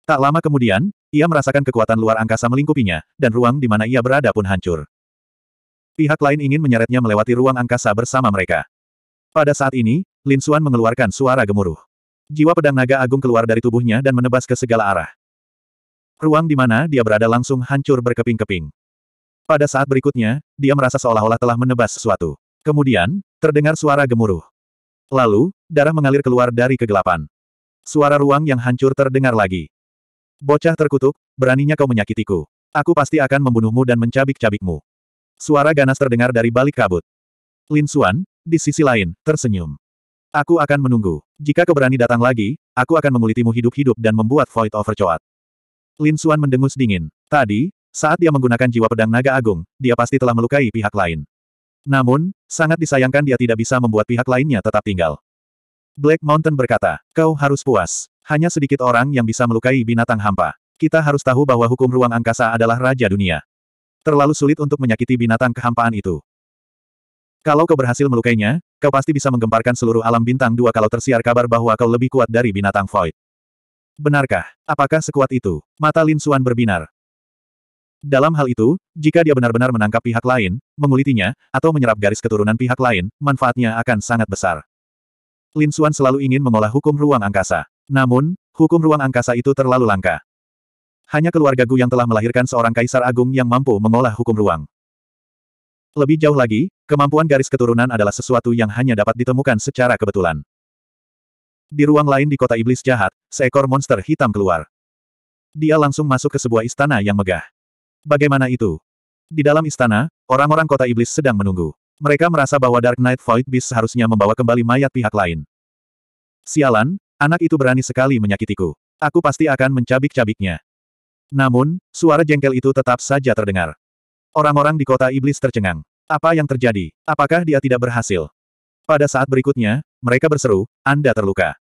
Tak lama kemudian, ia merasakan kekuatan luar angkasa melingkupinya, dan ruang di mana ia berada pun hancur. Pihak lain ingin menyeretnya melewati ruang angkasa bersama mereka. Pada saat ini, Lin Suan mengeluarkan suara gemuruh. Jiwa pedang naga agung keluar dari tubuhnya dan menebas ke segala arah. Ruang di mana dia berada langsung hancur berkeping-keping. Pada saat berikutnya, dia merasa seolah-olah telah menebas sesuatu. Kemudian, terdengar suara gemuruh. Lalu, darah mengalir keluar dari kegelapan. Suara ruang yang hancur terdengar lagi. Bocah terkutuk, beraninya kau menyakitiku. Aku pasti akan membunuhmu dan mencabik-cabikmu. Suara ganas terdengar dari balik kabut. Lin Suan, di sisi lain, tersenyum. Aku akan menunggu. Jika kau berani datang lagi, aku akan mengulitimu hidup-hidup dan membuat Void Overcoat. Lin Xuan mendengus dingin. Tadi, saat dia menggunakan jiwa pedang naga agung, dia pasti telah melukai pihak lain. Namun, sangat disayangkan dia tidak bisa membuat pihak lainnya tetap tinggal. Black Mountain berkata, kau harus puas. Hanya sedikit orang yang bisa melukai binatang hampa. Kita harus tahu bahwa hukum ruang angkasa adalah raja dunia. Terlalu sulit untuk menyakiti binatang kehampaan itu. Kalau kau berhasil melukainya, kau pasti bisa menggemparkan seluruh alam bintang dua kalau tersiar kabar bahwa kau lebih kuat dari binatang void. Benarkah? Apakah sekuat itu? Mata Lin Xuan berbinar. Dalam hal itu, jika dia benar-benar menangkap pihak lain, mengulitinya, atau menyerap garis keturunan pihak lain, manfaatnya akan sangat besar. Lin Xuan selalu ingin mengolah hukum ruang angkasa. Namun, hukum ruang angkasa itu terlalu langka. Hanya keluarga Gu yang telah melahirkan seorang kaisar agung yang mampu mengolah hukum ruang. Lebih jauh lagi, kemampuan garis keturunan adalah sesuatu yang hanya dapat ditemukan secara kebetulan. Di ruang lain di kota iblis jahat, seekor monster hitam keluar. Dia langsung masuk ke sebuah istana yang megah. Bagaimana itu? Di dalam istana, orang-orang kota iblis sedang menunggu. Mereka merasa bahwa Dark Knight Void Beast seharusnya membawa kembali mayat pihak lain. Sialan, anak itu berani sekali menyakitiku. Aku pasti akan mencabik-cabiknya. Namun, suara jengkel itu tetap saja terdengar. Orang-orang di kota iblis tercengang. Apa yang terjadi? Apakah dia tidak berhasil? Pada saat berikutnya, mereka berseru, Anda terluka.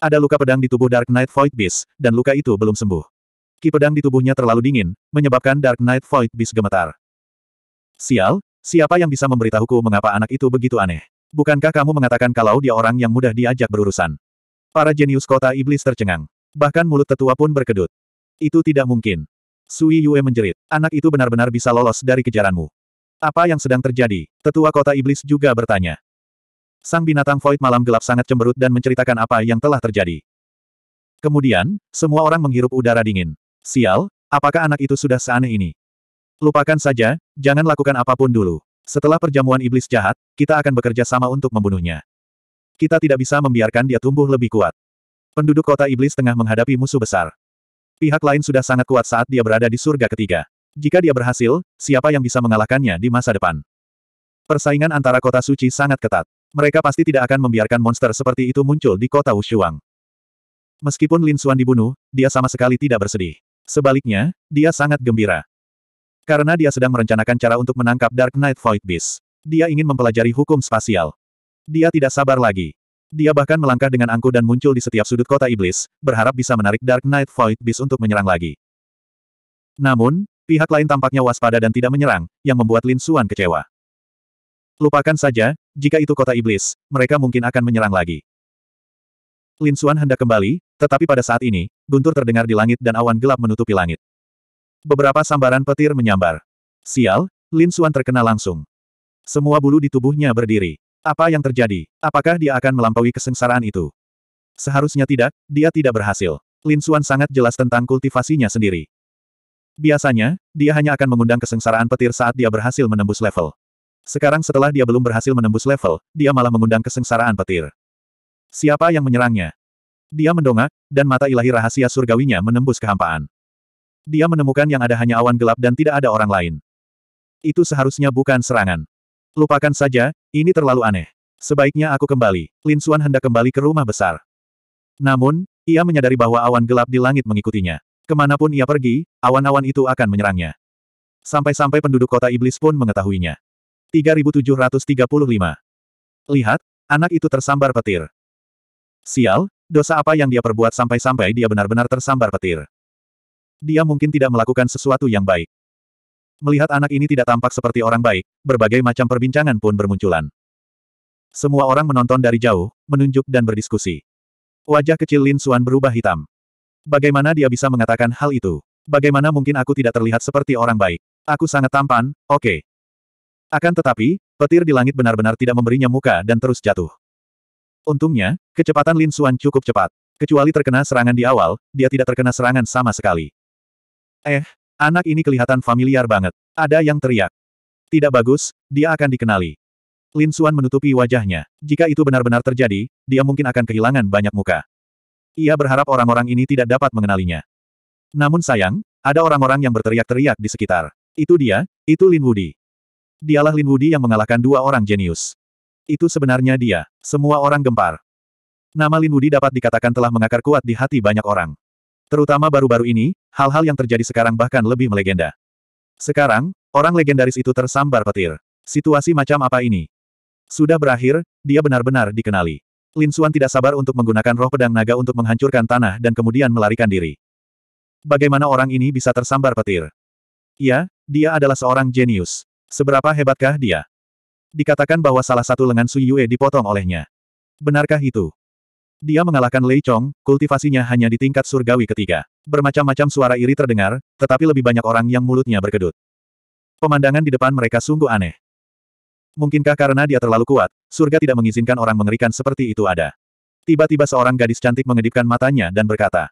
Ada luka pedang di tubuh Dark Knight Void Beast, dan luka itu belum sembuh. Ki pedang di tubuhnya terlalu dingin, menyebabkan Dark Knight Void Beast gemetar. Sial, siapa yang bisa memberitahuku mengapa anak itu begitu aneh? Bukankah kamu mengatakan kalau dia orang yang mudah diajak berurusan? Para jenius kota iblis tercengang. Bahkan mulut tetua pun berkedut. Itu tidak mungkin. Sui Yue menjerit. Anak itu benar-benar bisa lolos dari kejaranmu. Apa yang sedang terjadi? Tetua kota iblis juga bertanya. Sang binatang void malam gelap sangat cemberut dan menceritakan apa yang telah terjadi. Kemudian, semua orang menghirup udara dingin. Sial, apakah anak itu sudah seaneh ini? Lupakan saja, jangan lakukan apapun dulu. Setelah perjamuan iblis jahat, kita akan bekerja sama untuk membunuhnya. Kita tidak bisa membiarkan dia tumbuh lebih kuat. Penduduk kota iblis tengah menghadapi musuh besar. Pihak lain sudah sangat kuat saat dia berada di surga ketiga. Jika dia berhasil, siapa yang bisa mengalahkannya di masa depan? Persaingan antara kota suci sangat ketat. Mereka pasti tidak akan membiarkan monster seperti itu muncul di kota Wushuang. Meskipun Lin Xuan dibunuh, dia sama sekali tidak bersedih. Sebaliknya, dia sangat gembira. Karena dia sedang merencanakan cara untuk menangkap Dark Knight Void Beast. Dia ingin mempelajari hukum spasial. Dia tidak sabar lagi. Dia bahkan melangkah dengan angkuh dan muncul di setiap sudut kota iblis, berharap bisa menarik Dark Knight Void Beast untuk menyerang lagi. Namun, pihak lain tampaknya waspada dan tidak menyerang, yang membuat Lin Suan kecewa. Lupakan saja, jika itu kota iblis, mereka mungkin akan menyerang lagi. Lin Suan hendak kembali, tetapi pada saat ini, guntur terdengar di langit dan awan gelap menutupi langit. Beberapa sambaran petir menyambar. Sial, Lin Suan terkena langsung. Semua bulu di tubuhnya berdiri. Apa yang terjadi? Apakah dia akan melampaui kesengsaraan itu? Seharusnya tidak, dia tidak berhasil. Lin Suan sangat jelas tentang kultivasinya sendiri. Biasanya, dia hanya akan mengundang kesengsaraan petir saat dia berhasil menembus level. Sekarang setelah dia belum berhasil menembus level, dia malah mengundang kesengsaraan petir. Siapa yang menyerangnya? Dia mendongak, dan mata ilahi rahasia surgawinya menembus kehampaan. Dia menemukan yang ada hanya awan gelap dan tidak ada orang lain. Itu seharusnya bukan serangan. Lupakan saja, ini terlalu aneh. Sebaiknya aku kembali. Lin Suan hendak kembali ke rumah besar. Namun, ia menyadari bahwa awan gelap di langit mengikutinya. Kemanapun ia pergi, awan-awan itu akan menyerangnya. Sampai-sampai penduduk kota iblis pun mengetahuinya. 3735. Lihat, anak itu tersambar petir. Sial, dosa apa yang dia perbuat sampai-sampai dia benar-benar tersambar petir. Dia mungkin tidak melakukan sesuatu yang baik. Melihat anak ini tidak tampak seperti orang baik, berbagai macam perbincangan pun bermunculan. Semua orang menonton dari jauh, menunjuk dan berdiskusi. Wajah kecil Lin Suan berubah hitam. Bagaimana dia bisa mengatakan hal itu? Bagaimana mungkin aku tidak terlihat seperti orang baik? Aku sangat tampan, oke. Okay. Akan tetapi, petir di langit benar-benar tidak memberinya muka dan terus jatuh. Untungnya, kecepatan Lin Suan cukup cepat. Kecuali terkena serangan di awal, dia tidak terkena serangan sama sekali. Eh, Anak ini kelihatan familiar banget. Ada yang teriak. Tidak bagus, dia akan dikenali. Lin Suan menutupi wajahnya. Jika itu benar-benar terjadi, dia mungkin akan kehilangan banyak muka. Ia berharap orang-orang ini tidak dapat mengenalinya. Namun sayang, ada orang-orang yang berteriak-teriak di sekitar. Itu dia, itu Lin Wudi. Dialah Lin Wudi yang mengalahkan dua orang jenius. Itu sebenarnya dia. Semua orang gempar. Nama Lin Wudi dapat dikatakan telah mengakar kuat di hati banyak orang. Terutama baru-baru ini, hal-hal yang terjadi sekarang bahkan lebih melegenda. Sekarang, orang legendaris itu tersambar petir. Situasi macam apa ini? Sudah berakhir, dia benar-benar dikenali. Lin Xuan tidak sabar untuk menggunakan roh pedang naga untuk menghancurkan tanah dan kemudian melarikan diri. Bagaimana orang ini bisa tersambar petir? Ya, dia adalah seorang jenius. Seberapa hebatkah dia? Dikatakan bahwa salah satu lengan Su Yue dipotong olehnya. Benarkah itu? Dia mengalahkan Lei Chong, kultivasinya hanya di tingkat surgawi ketiga. Bermacam-macam suara iri terdengar, tetapi lebih banyak orang yang mulutnya berkedut. Pemandangan di depan mereka sungguh aneh. Mungkinkah karena dia terlalu kuat, surga tidak mengizinkan orang mengerikan seperti itu ada. Tiba-tiba seorang gadis cantik mengedipkan matanya dan berkata.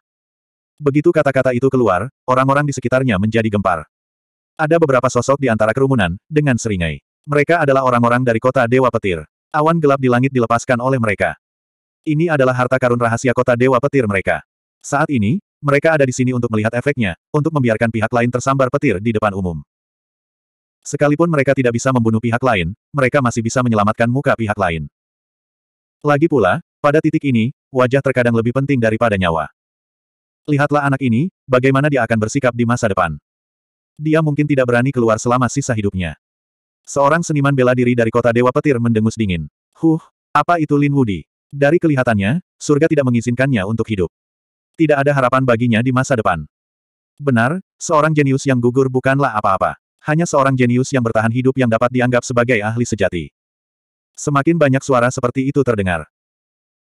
Begitu kata-kata itu keluar, orang-orang di sekitarnya menjadi gempar. Ada beberapa sosok di antara kerumunan, dengan seringai. Mereka adalah orang-orang dari kota Dewa Petir. Awan gelap di langit dilepaskan oleh mereka. Ini adalah harta karun rahasia kota Dewa Petir mereka. Saat ini, mereka ada di sini untuk melihat efeknya, untuk membiarkan pihak lain tersambar petir di depan umum. Sekalipun mereka tidak bisa membunuh pihak lain, mereka masih bisa menyelamatkan muka pihak lain. Lagi pula, pada titik ini, wajah terkadang lebih penting daripada nyawa. Lihatlah anak ini, bagaimana dia akan bersikap di masa depan. Dia mungkin tidak berani keluar selama sisa hidupnya. Seorang seniman bela diri dari kota Dewa Petir mendengus dingin. Huh, apa itu Lin Wudi? Dari kelihatannya, surga tidak mengizinkannya untuk hidup. Tidak ada harapan baginya di masa depan. Benar, seorang jenius yang gugur bukanlah apa-apa. Hanya seorang jenius yang bertahan hidup yang dapat dianggap sebagai ahli sejati. Semakin banyak suara seperti itu terdengar.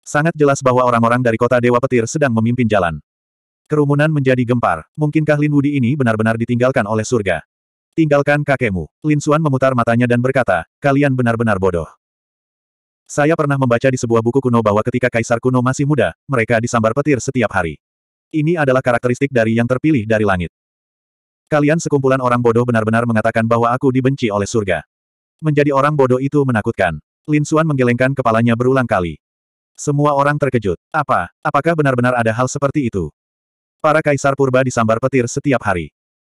Sangat jelas bahwa orang-orang dari kota Dewa Petir sedang memimpin jalan. Kerumunan menjadi gempar. Mungkinkah Lin Wudi ini benar-benar ditinggalkan oleh surga? Tinggalkan kakekmu. Lin Suan memutar matanya dan berkata, kalian benar-benar bodoh. Saya pernah membaca di sebuah buku kuno bahwa ketika kaisar kuno masih muda, mereka disambar petir setiap hari. Ini adalah karakteristik dari yang terpilih dari langit. Kalian sekumpulan orang bodoh benar-benar mengatakan bahwa aku dibenci oleh surga. Menjadi orang bodoh itu menakutkan. Lin Xuan menggelengkan kepalanya berulang kali. Semua orang terkejut. Apa? Apakah benar-benar ada hal seperti itu? Para kaisar purba disambar petir setiap hari.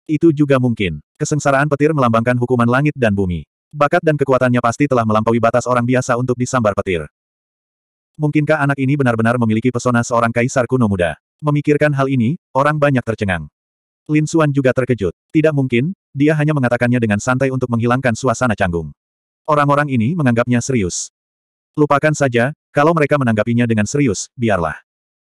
Itu juga mungkin. Kesengsaraan petir melambangkan hukuman langit dan bumi. Bakat dan kekuatannya pasti telah melampaui batas orang biasa untuk disambar petir. Mungkinkah anak ini benar-benar memiliki pesona seorang kaisar kuno muda? Memikirkan hal ini, orang banyak tercengang. Lin Xuan juga terkejut. Tidak mungkin, dia hanya mengatakannya dengan santai untuk menghilangkan suasana canggung. Orang-orang ini menganggapnya serius. Lupakan saja, kalau mereka menanggapinya dengan serius, biarlah.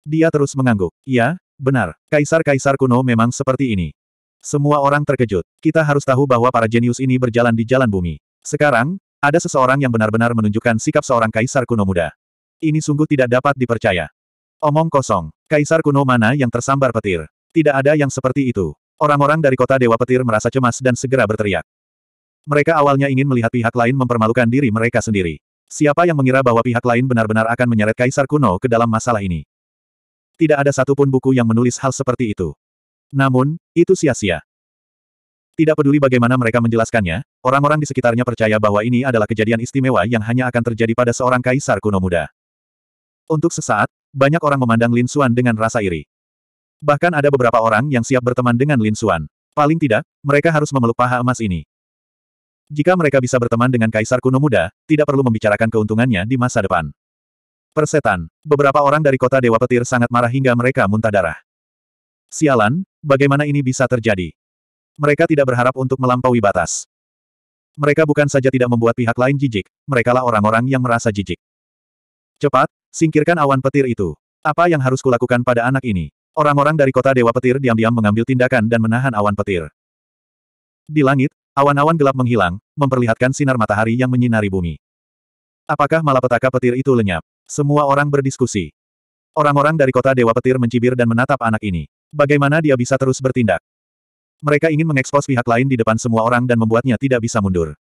Dia terus mengangguk. Ya, benar, kaisar-kaisar kuno memang seperti ini. Semua orang terkejut. Kita harus tahu bahwa para jenius ini berjalan di jalan bumi. Sekarang, ada seseorang yang benar-benar menunjukkan sikap seorang kaisar kuno muda. Ini sungguh tidak dapat dipercaya. Omong kosong, kaisar kuno mana yang tersambar petir? Tidak ada yang seperti itu. Orang-orang dari kota Dewa Petir merasa cemas dan segera berteriak. Mereka awalnya ingin melihat pihak lain mempermalukan diri mereka sendiri. Siapa yang mengira bahwa pihak lain benar-benar akan menyeret kaisar kuno ke dalam masalah ini? Tidak ada satupun buku yang menulis hal seperti itu. Namun, itu sia-sia. Tidak peduli bagaimana mereka menjelaskannya, orang-orang di sekitarnya percaya bahwa ini adalah kejadian istimewa yang hanya akan terjadi pada seorang kaisar kuno muda. Untuk sesaat, banyak orang memandang Lin Xuan dengan rasa iri. Bahkan ada beberapa orang yang siap berteman dengan Lin Xuan. Paling tidak, mereka harus memeluk paha emas ini. Jika mereka bisa berteman dengan kaisar kuno muda, tidak perlu membicarakan keuntungannya di masa depan. Persetan, beberapa orang dari kota Dewa Petir sangat marah hingga mereka muntah darah. Sialan, bagaimana ini bisa terjadi? Mereka tidak berharap untuk melampaui batas. Mereka bukan saja tidak membuat pihak lain jijik, merekalah orang-orang yang merasa jijik. Cepat, singkirkan awan petir itu. Apa yang harus kulakukan pada anak ini? Orang-orang dari kota Dewa Petir diam-diam mengambil tindakan dan menahan awan petir. Di langit, awan-awan gelap menghilang, memperlihatkan sinar matahari yang menyinari bumi. Apakah malapetaka petir itu lenyap? Semua orang berdiskusi. Orang-orang dari kota Dewa Petir mencibir dan menatap anak ini. Bagaimana dia bisa terus bertindak? Mereka ingin mengekspos pihak lain di depan semua orang dan membuatnya tidak bisa mundur.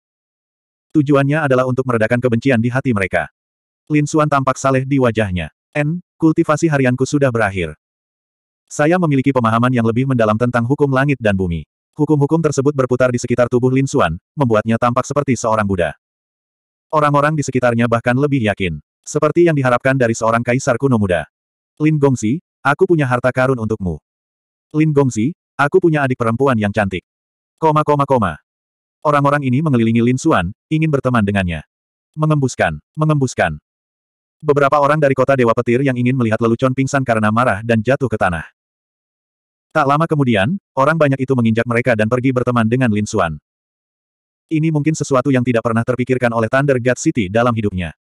Tujuannya adalah untuk meredakan kebencian di hati mereka. Lin Xuan tampak saleh di wajahnya. N, kultivasi harianku sudah berakhir. Saya memiliki pemahaman yang lebih mendalam tentang hukum langit dan bumi. Hukum-hukum tersebut berputar di sekitar tubuh Lin Xuan, membuatnya tampak seperti seorang Buddha. Orang-orang di sekitarnya bahkan lebih yakin. Seperti yang diharapkan dari seorang kaisar kuno muda. Lin Gongzi, aku punya harta karun untukmu. Lin Gongzi, Aku punya adik perempuan yang cantik. Koma koma koma. Orang-orang ini mengelilingi Lin Xuan, ingin berteman dengannya. Mengembuskan, mengembuskan. Beberapa orang dari kota Dewa Petir yang ingin melihat lelucon pingsan karena marah dan jatuh ke tanah. Tak lama kemudian, orang banyak itu menginjak mereka dan pergi berteman dengan Lin Xuan. Ini mungkin sesuatu yang tidak pernah terpikirkan oleh Thunder God City dalam hidupnya.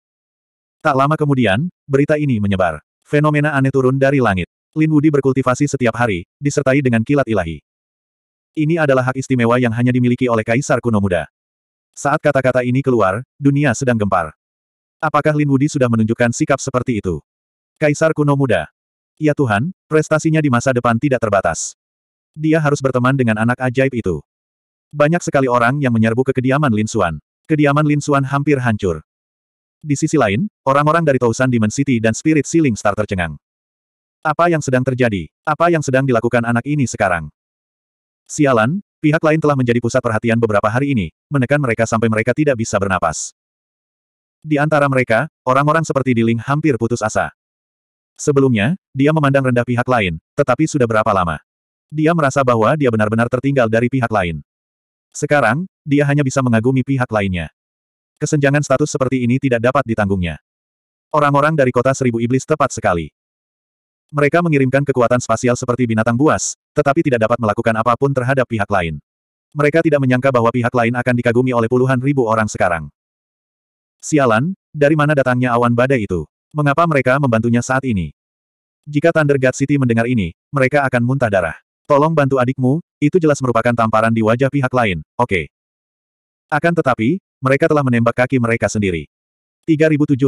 Tak lama kemudian, berita ini menyebar. Fenomena aneh turun dari langit. Lin Wudi berkultivasi setiap hari, disertai dengan kilat ilahi. Ini adalah hak istimewa yang hanya dimiliki oleh Kaisar kuno muda. Saat kata-kata ini keluar, dunia sedang gempar. Apakah Lin Wudi sudah menunjukkan sikap seperti itu? Kaisar kuno muda. Ya Tuhan, prestasinya di masa depan tidak terbatas. Dia harus berteman dengan anak ajaib itu. Banyak sekali orang yang menyerbu ke kediaman Lin Suan. Kediaman Lin Suan hampir hancur. Di sisi lain, orang-orang dari Tausan Demon City dan Spirit Ceiling Star tercengang. Apa yang sedang terjadi? Apa yang sedang dilakukan anak ini sekarang? Sialan, pihak lain telah menjadi pusat perhatian beberapa hari ini, menekan mereka sampai mereka tidak bisa bernapas. Di antara mereka, orang-orang seperti Di Diling hampir putus asa. Sebelumnya, dia memandang rendah pihak lain, tetapi sudah berapa lama? Dia merasa bahwa dia benar-benar tertinggal dari pihak lain. Sekarang, dia hanya bisa mengagumi pihak lainnya. Kesenjangan status seperti ini tidak dapat ditanggungnya. Orang-orang dari kota seribu iblis tepat sekali. Mereka mengirimkan kekuatan spasial seperti binatang buas, tetapi tidak dapat melakukan apapun terhadap pihak lain. Mereka tidak menyangka bahwa pihak lain akan dikagumi oleh puluhan ribu orang sekarang. Sialan, dari mana datangnya awan badai itu? Mengapa mereka membantunya saat ini? Jika Thunder God City mendengar ini, mereka akan muntah darah. Tolong bantu adikmu, itu jelas merupakan tamparan di wajah pihak lain, oke. Okay. Akan tetapi, mereka telah menembak kaki mereka sendiri. 3736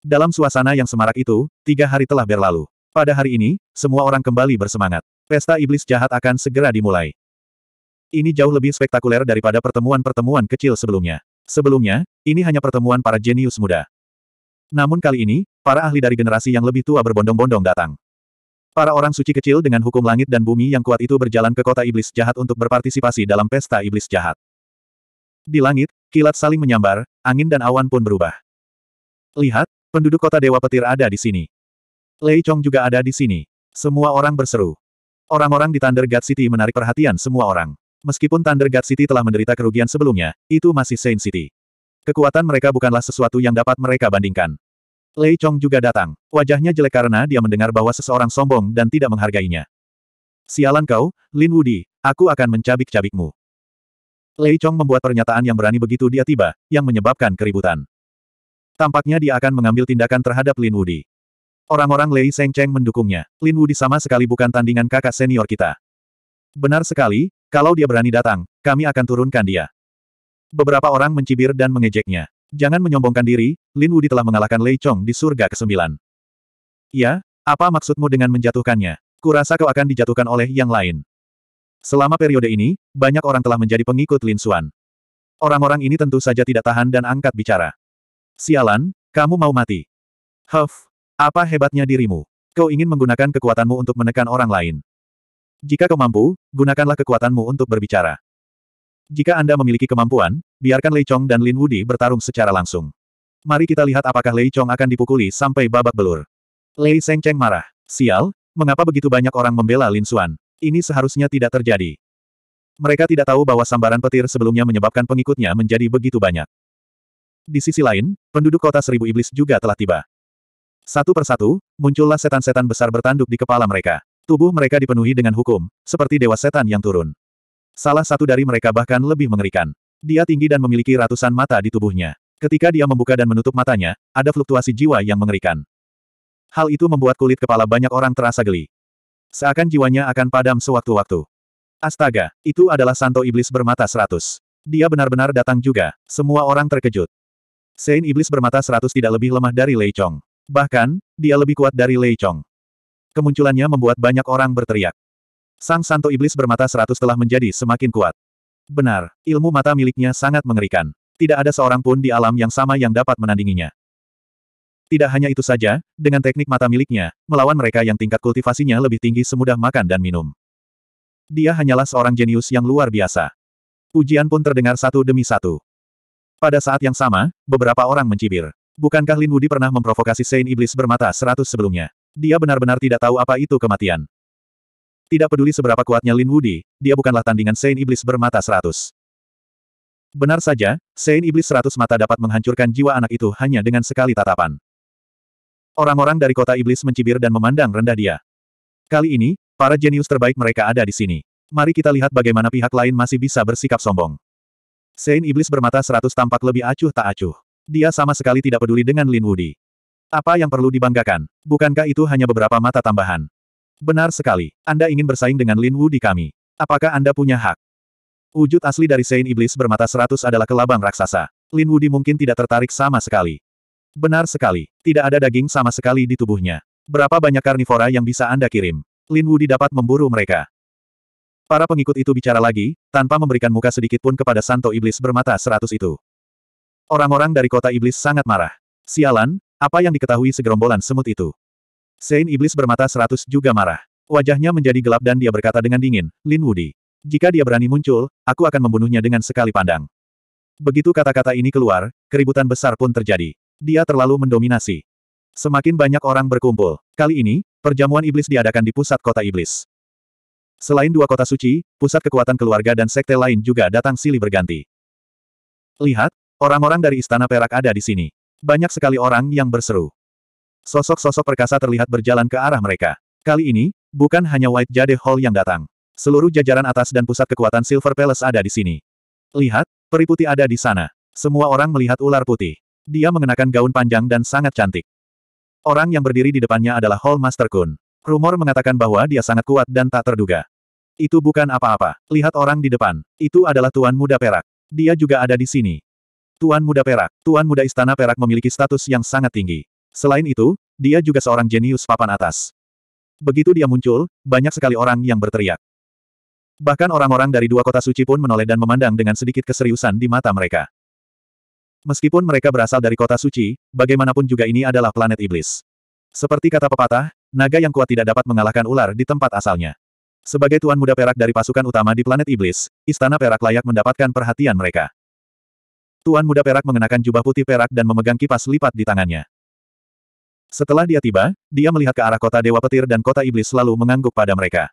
dalam suasana yang semarak itu, tiga hari telah berlalu. Pada hari ini, semua orang kembali bersemangat. Pesta iblis jahat akan segera dimulai. Ini jauh lebih spektakuler daripada pertemuan-pertemuan kecil sebelumnya. Sebelumnya, ini hanya pertemuan para jenius muda. Namun kali ini, para ahli dari generasi yang lebih tua berbondong-bondong datang. Para orang suci kecil dengan hukum langit dan bumi yang kuat itu berjalan ke kota iblis jahat untuk berpartisipasi dalam pesta iblis jahat. Di langit, kilat saling menyambar, angin dan awan pun berubah. Lihat, Penduduk kota Dewa Petir ada di sini. Lei Chong juga ada di sini. Semua orang berseru. Orang-orang di Thunder God City menarik perhatian semua orang. Meskipun Thunder God City telah menderita kerugian sebelumnya, itu masih Saint City. Kekuatan mereka bukanlah sesuatu yang dapat mereka bandingkan. Lei Chong juga datang. Wajahnya jelek karena dia mendengar bahwa seseorang sombong dan tidak menghargainya. Sialan kau, Lin Wudi, aku akan mencabik-cabikmu. Lei Chong membuat pernyataan yang berani begitu dia tiba, yang menyebabkan keributan. Tampaknya dia akan mengambil tindakan terhadap Lin Wudi. Orang-orang Lei Seng Cheng mendukungnya. Lin Wudi sama sekali bukan tandingan kakak senior kita. Benar sekali, kalau dia berani datang, kami akan turunkan dia. Beberapa orang mencibir dan mengejeknya. Jangan menyombongkan diri, Lin Wudi telah mengalahkan Lei Chong di surga ke-9. Ya, apa maksudmu dengan menjatuhkannya? Kurasa kau akan dijatuhkan oleh yang lain. Selama periode ini, banyak orang telah menjadi pengikut Lin Xuan. Orang-orang ini tentu saja tidak tahan dan angkat bicara. Sialan, kamu mau mati. Huff, apa hebatnya dirimu? Kau ingin menggunakan kekuatanmu untuk menekan orang lain. Jika kau mampu, gunakanlah kekuatanmu untuk berbicara. Jika Anda memiliki kemampuan, biarkan Lei Chong dan Lin Wudi bertarung secara langsung. Mari kita lihat apakah Lei Chong akan dipukuli sampai babak belur. Lei Seng Cheng marah. Sial, mengapa begitu banyak orang membela Lin Xuan? Ini seharusnya tidak terjadi. Mereka tidak tahu bahwa sambaran petir sebelumnya menyebabkan pengikutnya menjadi begitu banyak. Di sisi lain, penduduk kota seribu iblis juga telah tiba. Satu persatu, muncullah setan-setan besar bertanduk di kepala mereka. Tubuh mereka dipenuhi dengan hukum, seperti dewa setan yang turun. Salah satu dari mereka bahkan lebih mengerikan. Dia tinggi dan memiliki ratusan mata di tubuhnya. Ketika dia membuka dan menutup matanya, ada fluktuasi jiwa yang mengerikan. Hal itu membuat kulit kepala banyak orang terasa geli. Seakan jiwanya akan padam sewaktu-waktu. Astaga, itu adalah Santo Iblis bermata seratus. Dia benar-benar datang juga, semua orang terkejut. Sein Iblis bermata seratus tidak lebih lemah dari Lei Chong. Bahkan, dia lebih kuat dari Lei Chong. Kemunculannya membuat banyak orang berteriak. Sang Santo Iblis bermata seratus telah menjadi semakin kuat. Benar, ilmu mata miliknya sangat mengerikan. Tidak ada seorang pun di alam yang sama yang dapat menandinginya. Tidak hanya itu saja, dengan teknik mata miliknya, melawan mereka yang tingkat kultivasinya lebih tinggi semudah makan dan minum. Dia hanyalah seorang jenius yang luar biasa. Ujian pun terdengar satu demi satu. Pada saat yang sama, beberapa orang mencibir. Bukankah Lin Wudi pernah memprovokasi Saint Iblis bermata seratus sebelumnya? Dia benar-benar tidak tahu apa itu kematian. Tidak peduli seberapa kuatnya Lin Wudi, dia bukanlah tandingan Saint Iblis bermata seratus. Benar saja, Saint Iblis seratus mata dapat menghancurkan jiwa anak itu hanya dengan sekali tatapan. Orang-orang dari kota Iblis mencibir dan memandang rendah dia. Kali ini, para jenius terbaik mereka ada di sini. Mari kita lihat bagaimana pihak lain masih bisa bersikap sombong. Sein Iblis bermata seratus tampak lebih acuh tak acuh. Dia sama sekali tidak peduli dengan Lin Wudi. Apa yang perlu dibanggakan? Bukankah itu hanya beberapa mata tambahan? Benar sekali. Anda ingin bersaing dengan Lin Wudi kami. Apakah Anda punya hak? Wujud asli dari Sein Iblis bermata seratus adalah kelabang raksasa. Lin Wudi mungkin tidak tertarik sama sekali. Benar sekali. Tidak ada daging sama sekali di tubuhnya. Berapa banyak karnivora yang bisa Anda kirim? Lin Wudi dapat memburu mereka. Para pengikut itu bicara lagi, tanpa memberikan muka sedikit pun kepada Santo Iblis bermata seratus itu. Orang-orang dari kota Iblis sangat marah. Sialan, apa yang diketahui segerombolan semut itu? Sein Iblis bermata seratus juga marah. Wajahnya menjadi gelap dan dia berkata dengan dingin, Lin Wudi. Jika dia berani muncul, aku akan membunuhnya dengan sekali pandang. Begitu kata-kata ini keluar, keributan besar pun terjadi. Dia terlalu mendominasi. Semakin banyak orang berkumpul. Kali ini, perjamuan iblis diadakan di pusat kota iblis. Selain dua kota suci, pusat kekuatan keluarga dan sekte lain juga datang silih berganti. Lihat, orang-orang dari Istana Perak ada di sini. Banyak sekali orang yang berseru. Sosok-sosok perkasa terlihat berjalan ke arah mereka. Kali ini, bukan hanya White Jade Hall yang datang. Seluruh jajaran atas dan pusat kekuatan Silver Palace ada di sini. Lihat, peri putih ada di sana. Semua orang melihat ular putih. Dia mengenakan gaun panjang dan sangat cantik. Orang yang berdiri di depannya adalah Hall Master Kun. Rumor mengatakan bahwa dia sangat kuat dan tak terduga. Itu bukan apa-apa. Lihat orang di depan. Itu adalah Tuan Muda Perak. Dia juga ada di sini. Tuan Muda Perak. Tuan Muda Istana Perak memiliki status yang sangat tinggi. Selain itu, dia juga seorang jenius papan atas. Begitu dia muncul, banyak sekali orang yang berteriak. Bahkan orang-orang dari dua kota suci pun menoleh dan memandang dengan sedikit keseriusan di mata mereka. Meskipun mereka berasal dari kota suci, bagaimanapun juga ini adalah planet iblis. Seperti kata pepatah, Naga yang kuat tidak dapat mengalahkan ular di tempat asalnya. Sebagai tuan muda perak dari pasukan utama di planet iblis, istana perak layak mendapatkan perhatian mereka. Tuan muda perak mengenakan jubah putih perak dan memegang kipas lipat di tangannya. Setelah dia tiba, dia melihat ke arah kota Dewa Petir dan kota Iblis selalu mengangguk pada mereka.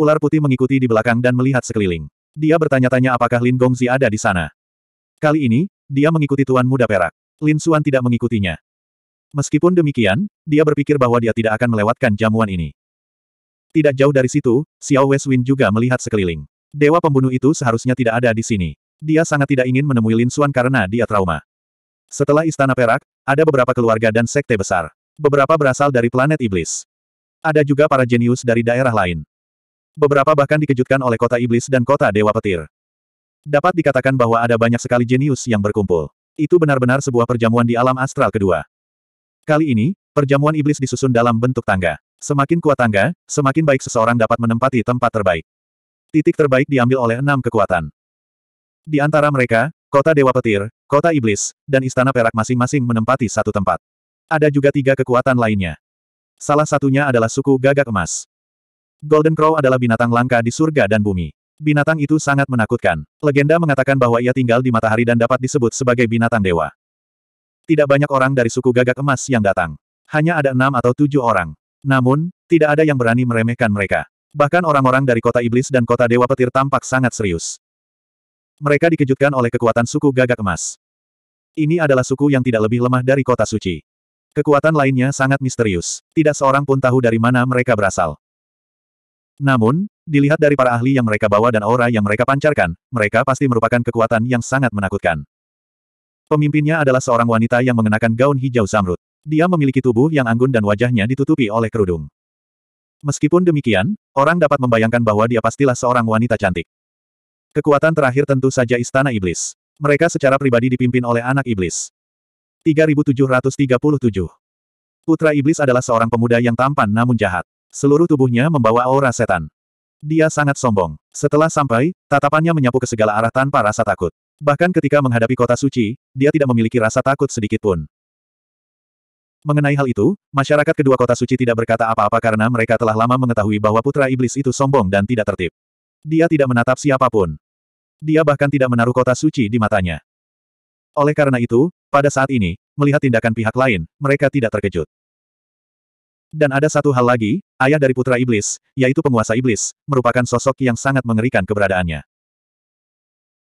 Ular putih mengikuti di belakang dan melihat sekeliling. Dia bertanya-tanya apakah Lin Gongzi ada di sana. Kali ini, dia mengikuti Tuan Muda Perak. Lin Suan tidak mengikutinya. Meskipun demikian, dia berpikir bahwa dia tidak akan melewatkan jamuan ini. Tidak jauh dari situ, Xiao Weswin juga melihat sekeliling. Dewa pembunuh itu seharusnya tidak ada di sini. Dia sangat tidak ingin menemui Lin Xuan karena dia trauma. Setelah Istana Perak, ada beberapa keluarga dan sekte besar. Beberapa berasal dari planet Iblis. Ada juga para jenius dari daerah lain. Beberapa bahkan dikejutkan oleh kota Iblis dan kota Dewa Petir. Dapat dikatakan bahwa ada banyak sekali jenius yang berkumpul. Itu benar-benar sebuah perjamuan di alam astral kedua. Kali ini, perjamuan iblis disusun dalam bentuk tangga. Semakin kuat tangga, semakin baik seseorang dapat menempati tempat terbaik. Titik terbaik diambil oleh enam kekuatan. Di antara mereka, kota Dewa Petir, kota Iblis, dan Istana Perak masing-masing menempati satu tempat. Ada juga tiga kekuatan lainnya. Salah satunya adalah suku gagak emas. Golden Crow adalah binatang langka di surga dan bumi. Binatang itu sangat menakutkan. Legenda mengatakan bahwa ia tinggal di matahari dan dapat disebut sebagai binatang dewa. Tidak banyak orang dari suku gagak emas yang datang. Hanya ada enam atau tujuh orang. Namun, tidak ada yang berani meremehkan mereka. Bahkan orang-orang dari kota iblis dan kota dewa petir tampak sangat serius. Mereka dikejutkan oleh kekuatan suku gagak emas. Ini adalah suku yang tidak lebih lemah dari kota suci. Kekuatan lainnya sangat misterius. Tidak seorang pun tahu dari mana mereka berasal. Namun, dilihat dari para ahli yang mereka bawa dan aura yang mereka pancarkan, mereka pasti merupakan kekuatan yang sangat menakutkan. Pemimpinnya adalah seorang wanita yang mengenakan gaun hijau samrut. Dia memiliki tubuh yang anggun dan wajahnya ditutupi oleh kerudung. Meskipun demikian, orang dapat membayangkan bahwa dia pastilah seorang wanita cantik. Kekuatan terakhir tentu saja Istana Iblis. Mereka secara pribadi dipimpin oleh anak iblis. 3737 Putra Iblis adalah seorang pemuda yang tampan namun jahat. Seluruh tubuhnya membawa aura setan. Dia sangat sombong. Setelah sampai, tatapannya menyapu ke segala arah tanpa rasa takut. Bahkan ketika menghadapi kota suci, dia tidak memiliki rasa takut sedikit pun. Mengenai hal itu, masyarakat kedua kota suci tidak berkata apa-apa karena mereka telah lama mengetahui bahwa putra iblis itu sombong dan tidak tertib. Dia tidak menatap siapapun. Dia bahkan tidak menaruh kota suci di matanya. Oleh karena itu, pada saat ini, melihat tindakan pihak lain, mereka tidak terkejut. Dan ada satu hal lagi, ayah dari putra iblis, yaitu penguasa iblis, merupakan sosok yang sangat mengerikan keberadaannya.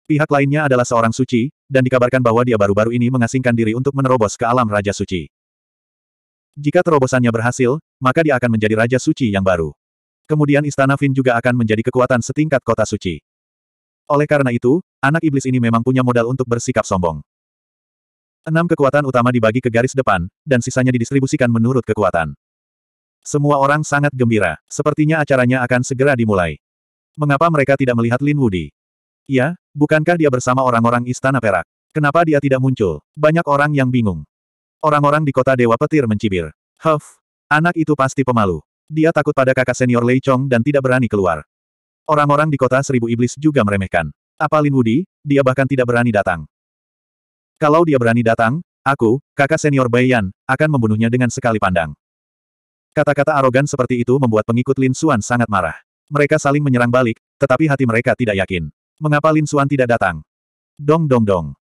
Pihak lainnya adalah seorang suci, dan dikabarkan bahwa dia baru-baru ini mengasingkan diri untuk menerobos ke alam Raja Suci. Jika terobosannya berhasil, maka dia akan menjadi Raja Suci yang baru. Kemudian Istana Fin juga akan menjadi kekuatan setingkat kota suci. Oleh karena itu, anak iblis ini memang punya modal untuk bersikap sombong. Enam kekuatan utama dibagi ke garis depan, dan sisanya didistribusikan menurut kekuatan. Semua orang sangat gembira, sepertinya acaranya akan segera dimulai. Mengapa mereka tidak melihat Lin Wudi? Ya, bukankah dia bersama orang-orang Istana Perak? Kenapa dia tidak muncul? Banyak orang yang bingung. Orang-orang di kota Dewa Petir mencibir. Huff, anak itu pasti pemalu. Dia takut pada kakak senior Lei Chong dan tidak berani keluar. Orang-orang di kota seribu iblis juga meremehkan. Apa Lin Wudi, dia bahkan tidak berani datang. Kalau dia berani datang, aku, kakak senior Bai Yan, akan membunuhnya dengan sekali pandang. Kata-kata arogan seperti itu membuat pengikut Lin Xuan sangat marah. Mereka saling menyerang balik, tetapi hati mereka tidak yakin. Mengapa Lin Suan tidak datang? Dong dong dong.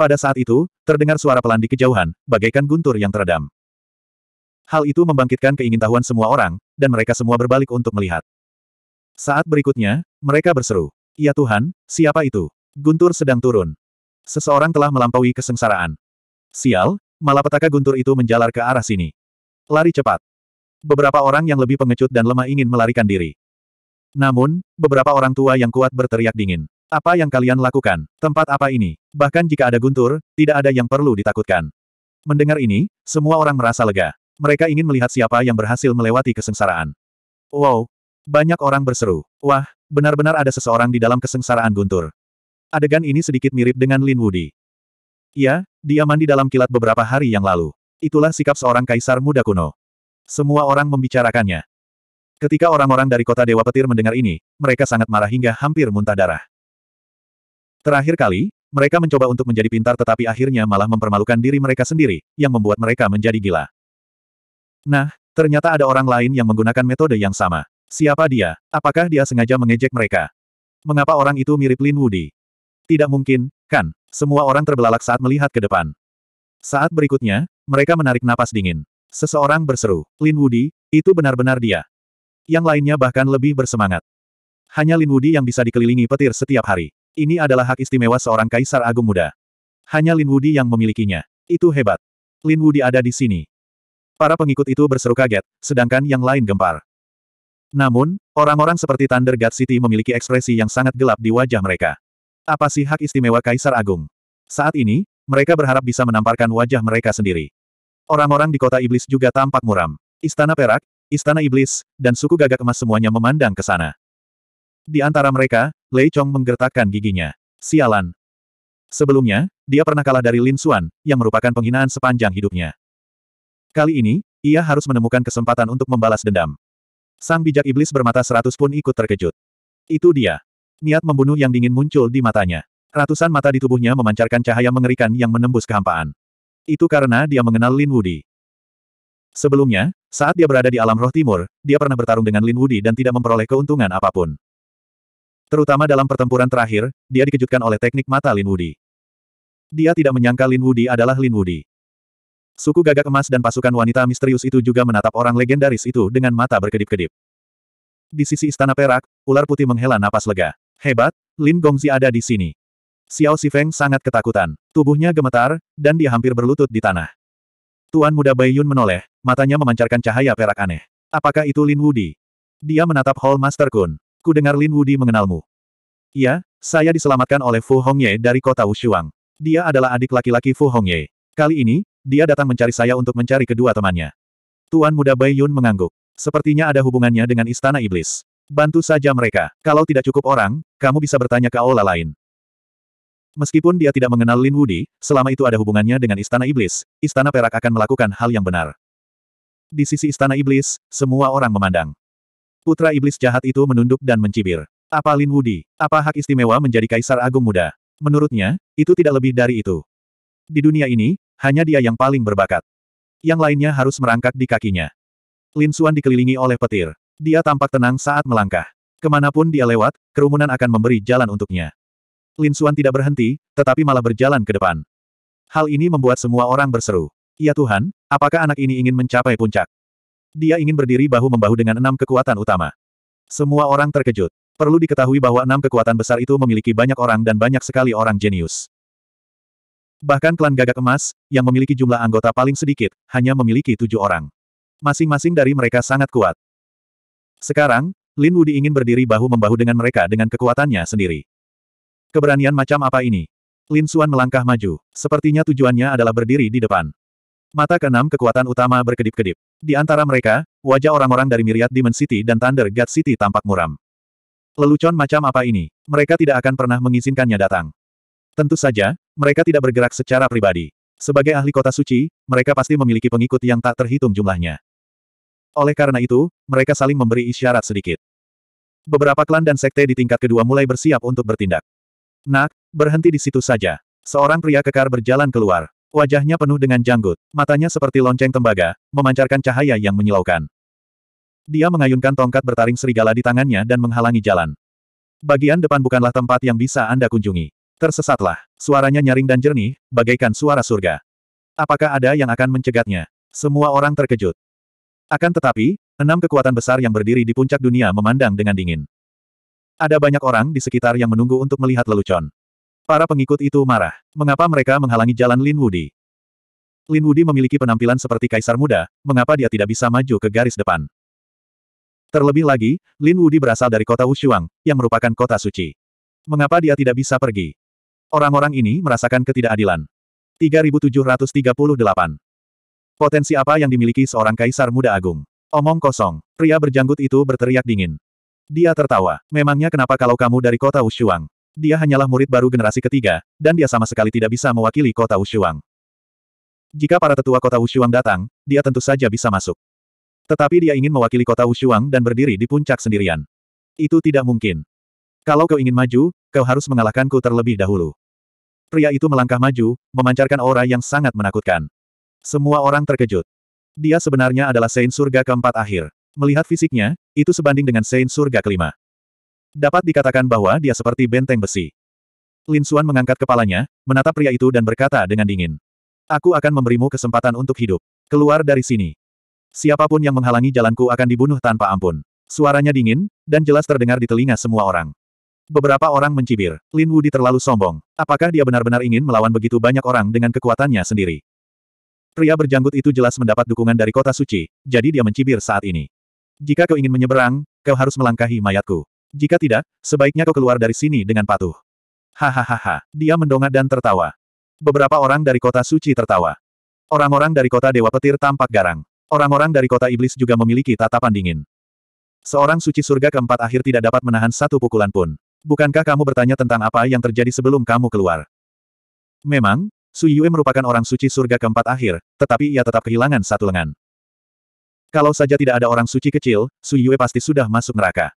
Pada saat itu, terdengar suara pelan di kejauhan, bagaikan guntur yang teredam. Hal itu membangkitkan keingintahuan semua orang, dan mereka semua berbalik untuk melihat. Saat berikutnya, mereka berseru, Ya Tuhan, siapa itu? Guntur sedang turun. Seseorang telah melampaui kesengsaraan. Sial, malapetaka guntur itu menjalar ke arah sini. Lari cepat. Beberapa orang yang lebih pengecut dan lemah ingin melarikan diri. Namun, beberapa orang tua yang kuat berteriak dingin. Apa yang kalian lakukan? Tempat apa ini? Bahkan jika ada guntur, tidak ada yang perlu ditakutkan. Mendengar ini, semua orang merasa lega. Mereka ingin melihat siapa yang berhasil melewati kesengsaraan. Wow! Banyak orang berseru. Wah, benar-benar ada seseorang di dalam kesengsaraan guntur. Adegan ini sedikit mirip dengan Lin wudi ya dia mandi dalam kilat beberapa hari yang lalu. Itulah sikap seorang kaisar muda kuno. Semua orang membicarakannya. Ketika orang-orang dari kota Dewa Petir mendengar ini, mereka sangat marah hingga hampir muntah darah. Terakhir kali, mereka mencoba untuk menjadi pintar tetapi akhirnya malah mempermalukan diri mereka sendiri, yang membuat mereka menjadi gila. Nah, ternyata ada orang lain yang menggunakan metode yang sama. Siapa dia? Apakah dia sengaja mengejek mereka? Mengapa orang itu mirip Lin Woody? Tidak mungkin, kan? Semua orang terbelalak saat melihat ke depan. Saat berikutnya, mereka menarik napas dingin. Seseorang berseru, Lin Woody, itu benar-benar dia. Yang lainnya bahkan lebih bersemangat. Hanya Lin Wudi yang bisa dikelilingi petir setiap hari. Ini adalah hak istimewa seorang kaisar agung muda. Hanya Lin Wudi yang memilikinya. Itu hebat. Lin Wudi ada di sini. Para pengikut itu berseru kaget, sedangkan yang lain gempar. Namun, orang-orang seperti Thunder God City memiliki ekspresi yang sangat gelap di wajah mereka. Apa sih hak istimewa Kaisar Agung? Saat ini, mereka berharap bisa menamparkan wajah mereka sendiri. Orang-orang di kota iblis juga tampak muram. Istana Perak, Istana Iblis, dan suku gagak emas semuanya memandang ke sana. Di antara mereka, Lei Chong menggertakkan giginya. Sialan. Sebelumnya, dia pernah kalah dari Lin Xuan, yang merupakan penghinaan sepanjang hidupnya. Kali ini, ia harus menemukan kesempatan untuk membalas dendam. Sang bijak iblis bermata seratus pun ikut terkejut. Itu dia. Niat membunuh yang dingin muncul di matanya. Ratusan mata di tubuhnya memancarkan cahaya mengerikan yang menembus kehampaan. Itu karena dia mengenal Lin Wudi. Sebelumnya, saat dia berada di alam roh timur, dia pernah bertarung dengan Lin Wudi dan tidak memperoleh keuntungan apapun. Terutama dalam pertempuran terakhir, dia dikejutkan oleh teknik mata Lin Wudi. Dia tidak menyangka Lin Wudi adalah Lin Wudi. Suku gagak emas dan pasukan wanita misterius itu juga menatap orang legendaris itu dengan mata berkedip-kedip. Di sisi istana perak, ular putih menghela napas lega. Hebat, Lin Gongzi ada di sini. Xiao Sifeng sangat ketakutan. Tubuhnya gemetar, dan dia hampir berlutut di tanah. Tuan muda Bai Yun menoleh, matanya memancarkan cahaya perak aneh. Apakah itu Lin Wudi? Dia menatap Hall Master Kun. Ku dengar Lin Wudi mengenalmu. Iya, saya diselamatkan oleh Fu Hongye dari kota Wushuang. Dia adalah adik laki-laki Fu Hongye. Kali ini, dia datang mencari saya untuk mencari kedua temannya. Tuan muda Bai Yun mengangguk. Sepertinya ada hubungannya dengan Istana Iblis. Bantu saja mereka. Kalau tidak cukup orang, kamu bisa bertanya ke aula lain. Meskipun dia tidak mengenal Lin Wudi, selama itu ada hubungannya dengan Istana Iblis, Istana Perak akan melakukan hal yang benar. Di sisi Istana Iblis, semua orang memandang. Putra Iblis jahat itu menunduk dan mencibir. Apa Lin Wudi? Apa hak istimewa menjadi Kaisar Agung Muda? Menurutnya, itu tidak lebih dari itu. Di dunia ini, hanya dia yang paling berbakat. Yang lainnya harus merangkak di kakinya. Lin Xuan dikelilingi oleh petir. Dia tampak tenang saat melangkah. Kemanapun dia lewat, kerumunan akan memberi jalan untuknya. Lin Suan tidak berhenti, tetapi malah berjalan ke depan. Hal ini membuat semua orang berseru. Ya Tuhan, apakah anak ini ingin mencapai puncak? Dia ingin berdiri bahu-membahu dengan enam kekuatan utama. Semua orang terkejut. Perlu diketahui bahwa enam kekuatan besar itu memiliki banyak orang dan banyak sekali orang jenius. Bahkan klan gagak emas, yang memiliki jumlah anggota paling sedikit, hanya memiliki tujuh orang. Masing-masing dari mereka sangat kuat. Sekarang, Lin Wudi ingin berdiri bahu-membahu dengan mereka dengan kekuatannya sendiri. Keberanian macam apa ini? Lin Suan melangkah maju. Sepertinya tujuannya adalah berdiri di depan. Mata keenam kekuatan utama berkedip-kedip. Di antara mereka, wajah orang-orang dari Myriad Demon City dan Thunder God City tampak muram. Lelucon macam apa ini? Mereka tidak akan pernah mengizinkannya datang. Tentu saja, mereka tidak bergerak secara pribadi. Sebagai ahli kota suci, mereka pasti memiliki pengikut yang tak terhitung jumlahnya. Oleh karena itu, mereka saling memberi isyarat sedikit. Beberapa klan dan sekte di tingkat kedua mulai bersiap untuk bertindak. Nak, berhenti di situ saja. Seorang pria kekar berjalan keluar. Wajahnya penuh dengan janggut, matanya seperti lonceng tembaga, memancarkan cahaya yang menyilaukan. Dia mengayunkan tongkat bertaring serigala di tangannya dan menghalangi jalan. Bagian depan bukanlah tempat yang bisa Anda kunjungi. Tersesatlah. Suaranya nyaring dan jernih, bagaikan suara surga. Apakah ada yang akan mencegatnya? Semua orang terkejut. Akan tetapi, enam kekuatan besar yang berdiri di puncak dunia memandang dengan dingin. Ada banyak orang di sekitar yang menunggu untuk melihat lelucon. Para pengikut itu marah. Mengapa mereka menghalangi jalan Lin Wudi? Lin Wudi memiliki penampilan seperti kaisar muda, mengapa dia tidak bisa maju ke garis depan? Terlebih lagi, Lin Wudi berasal dari kota Wushuang, yang merupakan kota suci. Mengapa dia tidak bisa pergi? Orang-orang ini merasakan ketidakadilan. 3738. Potensi apa yang dimiliki seorang kaisar muda agung? Omong kosong, pria berjanggut itu berteriak dingin. Dia tertawa. Memangnya kenapa kalau kamu dari kota Ushuang? Dia hanyalah murid baru generasi ketiga, dan dia sama sekali tidak bisa mewakili kota Ushuang. Jika para tetua kota Ushuang datang, dia tentu saja bisa masuk. Tetapi dia ingin mewakili kota Ushuang dan berdiri di puncak sendirian. Itu tidak mungkin. Kalau kau ingin maju, kau harus mengalahkanku terlebih dahulu. Pria itu melangkah maju, memancarkan aura yang sangat menakutkan. Semua orang terkejut. Dia sebenarnya adalah Saint Surga keempat akhir. Melihat fisiknya, itu sebanding dengan Saint Surga kelima. Dapat dikatakan bahwa dia seperti benteng besi. Lin Xuan mengangkat kepalanya, menatap pria itu dan berkata dengan dingin. Aku akan memberimu kesempatan untuk hidup. Keluar dari sini. Siapapun yang menghalangi jalanku akan dibunuh tanpa ampun. Suaranya dingin, dan jelas terdengar di telinga semua orang. Beberapa orang mencibir, Lin Wudi terlalu sombong. Apakah dia benar-benar ingin melawan begitu banyak orang dengan kekuatannya sendiri? Pria berjanggut itu jelas mendapat dukungan dari kota suci, jadi dia mencibir saat ini. Jika kau ingin menyeberang, kau harus melangkahi mayatku. Jika tidak, sebaiknya kau keluar dari sini dengan patuh. Hahaha, dia mendongak dan tertawa. Beberapa orang dari kota suci tertawa. Orang-orang dari kota Dewa Petir tampak garang. Orang-orang dari kota Iblis juga memiliki tatapan dingin. Seorang suci surga keempat akhir tidak dapat menahan satu pukulan pun. Bukankah kamu bertanya tentang apa yang terjadi sebelum kamu keluar? Memang, Su Yue merupakan orang suci surga keempat akhir, tetapi ia tetap kehilangan satu lengan. Kalau saja tidak ada orang suci kecil, Su Yue pasti sudah masuk neraka.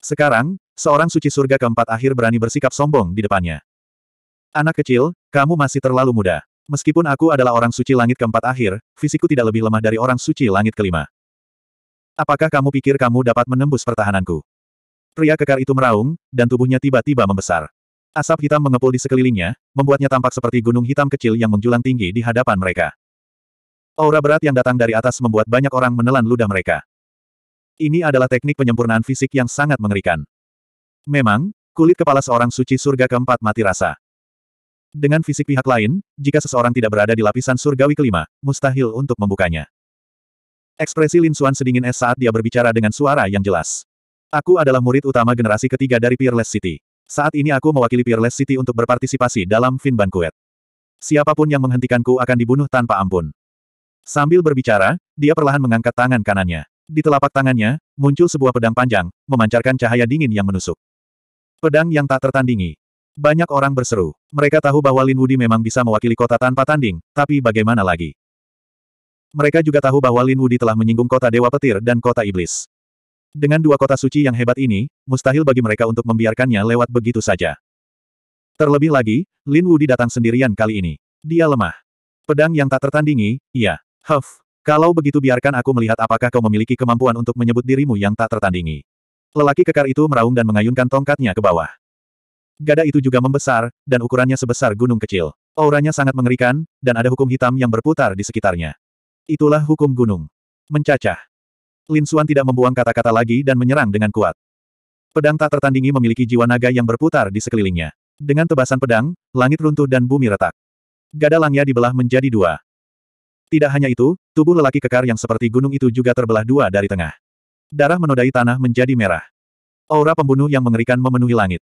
Sekarang, seorang suci surga keempat akhir berani bersikap sombong di depannya. Anak kecil, kamu masih terlalu muda. Meskipun aku adalah orang suci langit keempat akhir, fisikku tidak lebih lemah dari orang suci langit kelima. Apakah kamu pikir kamu dapat menembus pertahananku? Pria kekar itu meraung, dan tubuhnya tiba-tiba membesar. Asap hitam mengepul di sekelilingnya, membuatnya tampak seperti gunung hitam kecil yang menjulang tinggi di hadapan mereka. Aura berat yang datang dari atas membuat banyak orang menelan ludah mereka. Ini adalah teknik penyempurnaan fisik yang sangat mengerikan. Memang, kulit kepala seorang suci surga keempat mati rasa. Dengan fisik pihak lain, jika seseorang tidak berada di lapisan surgawi kelima, mustahil untuk membukanya. Ekspresi Lin Xuan sedingin es saat dia berbicara dengan suara yang jelas. Aku adalah murid utama generasi ketiga dari Peerless City. Saat ini aku mewakili Peerless City untuk berpartisipasi dalam Finban Kuet. Siapapun yang menghentikanku akan dibunuh tanpa ampun. Sambil berbicara, dia perlahan mengangkat tangan kanannya. Di telapak tangannya, muncul sebuah pedang panjang, memancarkan cahaya dingin yang menusuk. Pedang yang tak tertandingi. Banyak orang berseru. Mereka tahu bahwa Lin Wudi memang bisa mewakili kota tanpa tanding, tapi bagaimana lagi? Mereka juga tahu bahwa Lin Wudi telah menyinggung kota Dewa Petir dan kota Iblis. Dengan dua kota suci yang hebat ini, mustahil bagi mereka untuk membiarkannya lewat begitu saja. Terlebih lagi, Lin Wudi datang sendirian kali ini. Dia lemah. Pedang yang tak tertandingi, iya. Huff, kalau begitu biarkan aku melihat apakah kau memiliki kemampuan untuk menyebut dirimu yang tak tertandingi. Lelaki kekar itu meraung dan mengayunkan tongkatnya ke bawah. Gada itu juga membesar, dan ukurannya sebesar gunung kecil. Auranya sangat mengerikan, dan ada hukum hitam yang berputar di sekitarnya. Itulah hukum gunung. Mencacah. Lin Xuan tidak membuang kata-kata lagi dan menyerang dengan kuat. Pedang tak tertandingi memiliki jiwa naga yang berputar di sekelilingnya. Dengan tebasan pedang, langit runtuh dan bumi retak. Gada langnya dibelah menjadi dua. Tidak hanya itu, tubuh lelaki kekar yang seperti gunung itu juga terbelah dua dari tengah. Darah menodai tanah menjadi merah. Aura pembunuh yang mengerikan memenuhi langit.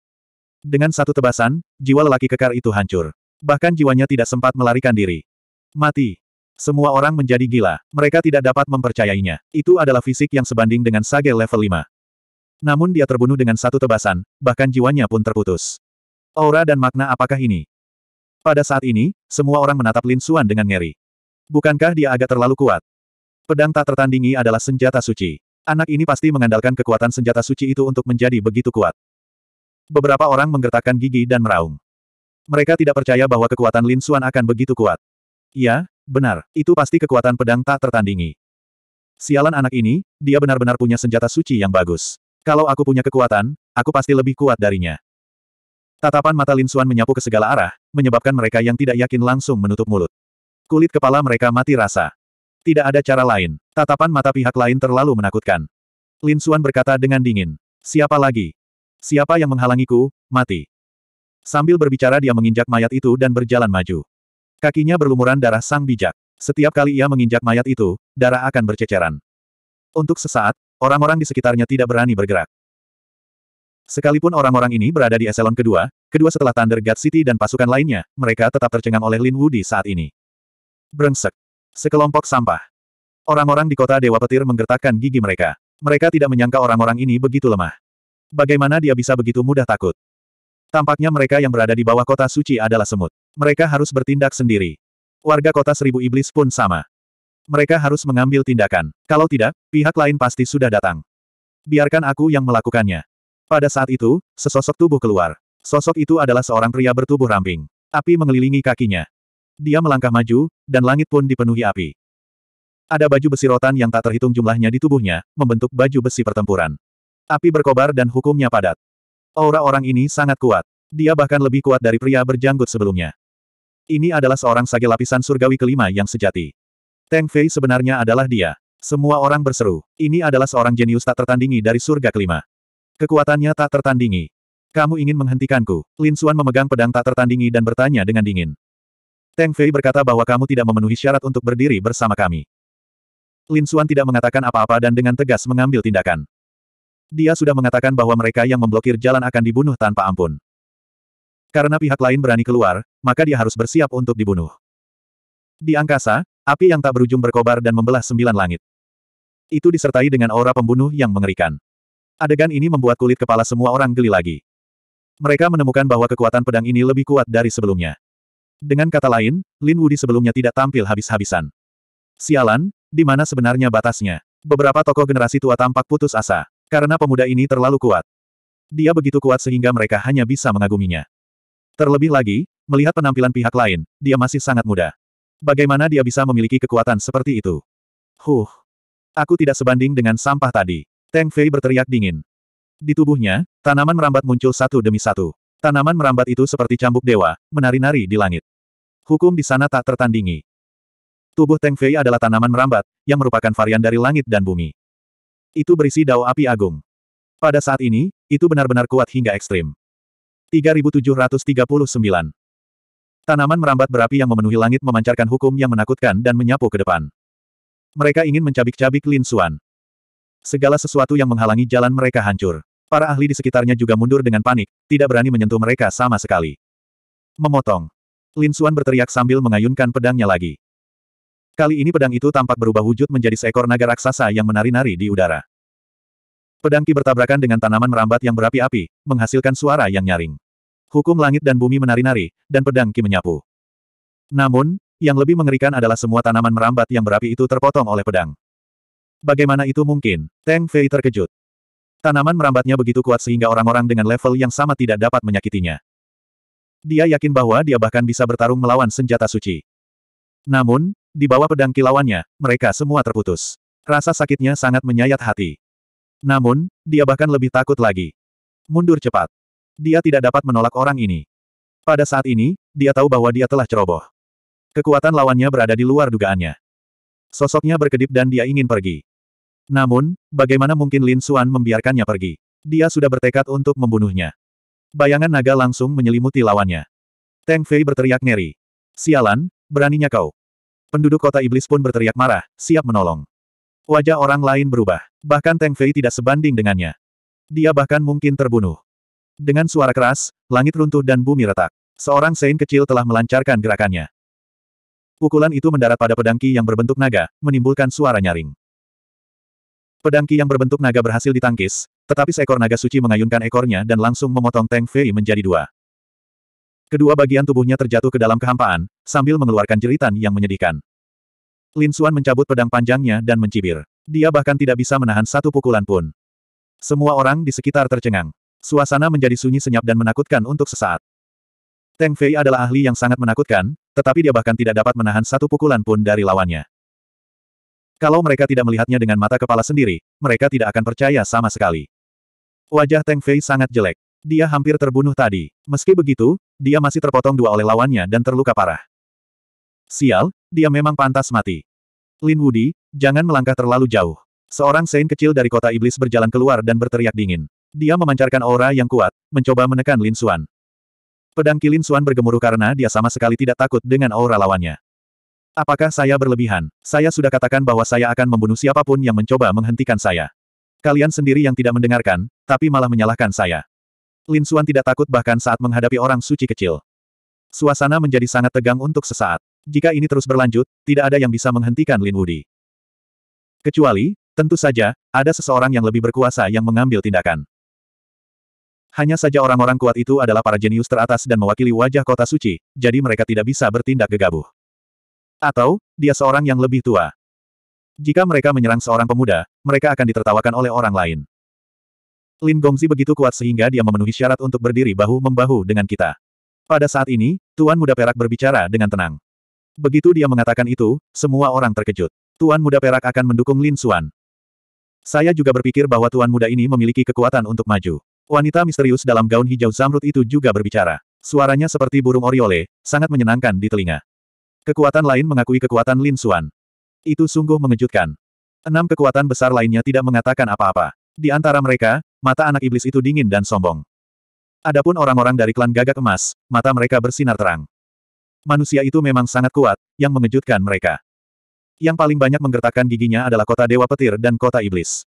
Dengan satu tebasan, jiwa lelaki kekar itu hancur. Bahkan jiwanya tidak sempat melarikan diri. Mati. Semua orang menjadi gila. Mereka tidak dapat mempercayainya. Itu adalah fisik yang sebanding dengan sage level 5. Namun dia terbunuh dengan satu tebasan, bahkan jiwanya pun terputus. Aura dan makna apakah ini? Pada saat ini, semua orang menatap Lin Suan dengan ngeri. Bukankah dia agak terlalu kuat? Pedang tak tertandingi adalah senjata suci. Anak ini pasti mengandalkan kekuatan senjata suci itu untuk menjadi begitu kuat. Beberapa orang menggertakkan gigi dan meraung. Mereka tidak percaya bahwa kekuatan Lin Xuan akan begitu kuat. Ya, benar, itu pasti kekuatan pedang tak tertandingi. Sialan anak ini, dia benar-benar punya senjata suci yang bagus. Kalau aku punya kekuatan, aku pasti lebih kuat darinya. Tatapan mata Lin Xuan menyapu ke segala arah, menyebabkan mereka yang tidak yakin langsung menutup mulut. Kulit kepala mereka mati rasa. Tidak ada cara lain. Tatapan mata pihak lain terlalu menakutkan. Lin Xuan berkata dengan dingin. Siapa lagi? Siapa yang menghalangiku, mati. Sambil berbicara dia menginjak mayat itu dan berjalan maju. Kakinya berlumuran darah sang bijak. Setiap kali ia menginjak mayat itu, darah akan berceceran. Untuk sesaat, orang-orang di sekitarnya tidak berani bergerak. Sekalipun orang-orang ini berada di eselon kedua, kedua setelah Thunder God City dan pasukan lainnya, mereka tetap tercengang oleh Lin Wu di saat ini. Brengsek. Sekelompok sampah. Orang-orang di kota Dewa Petir menggertakkan gigi mereka. Mereka tidak menyangka orang-orang ini begitu lemah. Bagaimana dia bisa begitu mudah takut? Tampaknya mereka yang berada di bawah kota suci adalah semut. Mereka harus bertindak sendiri. Warga kota seribu iblis pun sama. Mereka harus mengambil tindakan. Kalau tidak, pihak lain pasti sudah datang. Biarkan aku yang melakukannya. Pada saat itu, sesosok tubuh keluar. Sosok itu adalah seorang pria bertubuh ramping. Api mengelilingi kakinya. Dia melangkah maju, dan langit pun dipenuhi api. Ada baju besi rotan yang tak terhitung jumlahnya di tubuhnya, membentuk baju besi pertempuran. Api berkobar dan hukumnya padat. Aura orang ini sangat kuat. Dia bahkan lebih kuat dari pria berjanggut sebelumnya. Ini adalah seorang sage lapisan surgawi kelima yang sejati. Tang Fei sebenarnya adalah dia. Semua orang berseru. Ini adalah seorang jenius tak tertandingi dari surga kelima. Kekuatannya tak tertandingi. Kamu ingin menghentikanku? Lin Suan memegang pedang tak tertandingi dan bertanya dengan dingin. Teng Fei berkata bahwa kamu tidak memenuhi syarat untuk berdiri bersama kami. Lin Xuan tidak mengatakan apa-apa dan dengan tegas mengambil tindakan. Dia sudah mengatakan bahwa mereka yang memblokir jalan akan dibunuh tanpa ampun. Karena pihak lain berani keluar, maka dia harus bersiap untuk dibunuh. Di angkasa, api yang tak berujung berkobar dan membelah sembilan langit. Itu disertai dengan aura pembunuh yang mengerikan. Adegan ini membuat kulit kepala semua orang geli lagi. Mereka menemukan bahwa kekuatan pedang ini lebih kuat dari sebelumnya. Dengan kata lain, Lin Wudi sebelumnya tidak tampil habis-habisan. Sialan, di mana sebenarnya batasnya? Beberapa tokoh generasi tua tampak putus asa, karena pemuda ini terlalu kuat. Dia begitu kuat sehingga mereka hanya bisa mengaguminya. Terlebih lagi, melihat penampilan pihak lain, dia masih sangat muda. Bagaimana dia bisa memiliki kekuatan seperti itu? Huh. Aku tidak sebanding dengan sampah tadi. Teng Fei berteriak dingin. Di tubuhnya, tanaman merambat muncul satu demi satu. Tanaman merambat itu seperti cambuk dewa, menari-nari di langit. Hukum di sana tak tertandingi. Tubuh Teng Fei adalah tanaman merambat, yang merupakan varian dari langit dan bumi. Itu berisi dao api agung. Pada saat ini, itu benar-benar kuat hingga ekstrim. 3739. Tanaman merambat berapi yang memenuhi langit memancarkan hukum yang menakutkan dan menyapu ke depan. Mereka ingin mencabik-cabik Lin Xuan. Segala sesuatu yang menghalangi jalan mereka hancur. Para ahli di sekitarnya juga mundur dengan panik, tidak berani menyentuh mereka sama sekali. Memotong. Lin Xuan berteriak sambil mengayunkan pedangnya lagi. Kali ini pedang itu tampak berubah wujud menjadi seekor naga raksasa yang menari-nari di udara. Pedang Ki bertabrakan dengan tanaman merambat yang berapi-api, menghasilkan suara yang nyaring. Hukum langit dan bumi menari-nari, dan pedang Ki menyapu. Namun, yang lebih mengerikan adalah semua tanaman merambat yang berapi itu terpotong oleh pedang. Bagaimana itu mungkin? Tang Fei terkejut. Tanaman merambatnya begitu kuat sehingga orang-orang dengan level yang sama tidak dapat menyakitinya. Dia yakin bahwa dia bahkan bisa bertarung melawan senjata suci. Namun, di bawah pedang kilauannya, mereka semua terputus. Rasa sakitnya sangat menyayat hati. Namun, dia bahkan lebih takut lagi. Mundur cepat. Dia tidak dapat menolak orang ini. Pada saat ini, dia tahu bahwa dia telah ceroboh. Kekuatan lawannya berada di luar dugaannya. Sosoknya berkedip dan dia ingin pergi. Namun, bagaimana mungkin Lin Xuan membiarkannya pergi? Dia sudah bertekad untuk membunuhnya. Bayangan naga langsung menyelimuti lawannya. Tang Fei berteriak ngeri. Sialan, beraninya kau. Penduduk kota iblis pun berteriak marah, siap menolong. Wajah orang lain berubah. Bahkan Tang Fei tidak sebanding dengannya. Dia bahkan mungkin terbunuh. Dengan suara keras, langit runtuh dan bumi retak. Seorang sein kecil telah melancarkan gerakannya. Pukulan itu mendarat pada pedangki yang berbentuk naga, menimbulkan suara nyaring. Pedang Ki yang berbentuk naga berhasil ditangkis, tetapi seekor naga suci mengayunkan ekornya dan langsung memotong Tang Fei menjadi dua. Kedua bagian tubuhnya terjatuh ke dalam kehampaan, sambil mengeluarkan jeritan yang menyedihkan. Lin Xuan mencabut pedang panjangnya dan mencibir. Dia bahkan tidak bisa menahan satu pukulan pun. Semua orang di sekitar tercengang. Suasana menjadi sunyi senyap dan menakutkan untuk sesaat. Tang Fei adalah ahli yang sangat menakutkan, tetapi dia bahkan tidak dapat menahan satu pukulan pun dari lawannya. Kalau mereka tidak melihatnya dengan mata kepala sendiri, mereka tidak akan percaya sama sekali. Wajah Teng Fei sangat jelek. Dia hampir terbunuh tadi. Meski begitu, dia masih terpotong dua oleh lawannya dan terluka parah. Sial, dia memang pantas mati. Lin Wudi, jangan melangkah terlalu jauh. Seorang sein kecil dari kota iblis berjalan keluar dan berteriak dingin. Dia memancarkan aura yang kuat, mencoba menekan Lin Xuan. Pedang kilin Xuan bergemuruh karena dia sama sekali tidak takut dengan aura lawannya. Apakah saya berlebihan? Saya sudah katakan bahwa saya akan membunuh siapapun yang mencoba menghentikan saya. Kalian sendiri yang tidak mendengarkan, tapi malah menyalahkan saya. Lin Xuan tidak takut bahkan saat menghadapi orang suci kecil. Suasana menjadi sangat tegang untuk sesaat. Jika ini terus berlanjut, tidak ada yang bisa menghentikan Lin Wudi. Kecuali, tentu saja, ada seseorang yang lebih berkuasa yang mengambil tindakan. Hanya saja orang-orang kuat itu adalah para jenius teratas dan mewakili wajah kota suci, jadi mereka tidak bisa bertindak gegabah. Atau, dia seorang yang lebih tua. Jika mereka menyerang seorang pemuda, mereka akan ditertawakan oleh orang lain. Lin Gongzi begitu kuat sehingga dia memenuhi syarat untuk berdiri bahu-membahu dengan kita. Pada saat ini, Tuan Muda Perak berbicara dengan tenang. Begitu dia mengatakan itu, semua orang terkejut. Tuan Muda Perak akan mendukung Lin Xuan. Saya juga berpikir bahwa Tuan Muda ini memiliki kekuatan untuk maju. Wanita misterius dalam gaun hijau zamrud itu juga berbicara. Suaranya seperti burung oriole, sangat menyenangkan di telinga. Kekuatan lain mengakui kekuatan Lin Xuan. Itu sungguh mengejutkan. Enam kekuatan besar lainnya tidak mengatakan apa-apa. Di antara mereka, mata anak iblis itu dingin dan sombong. Adapun orang-orang dari klan gagak emas, mata mereka bersinar terang. Manusia itu memang sangat kuat, yang mengejutkan mereka. Yang paling banyak menggertakkan giginya adalah kota Dewa Petir dan kota Iblis.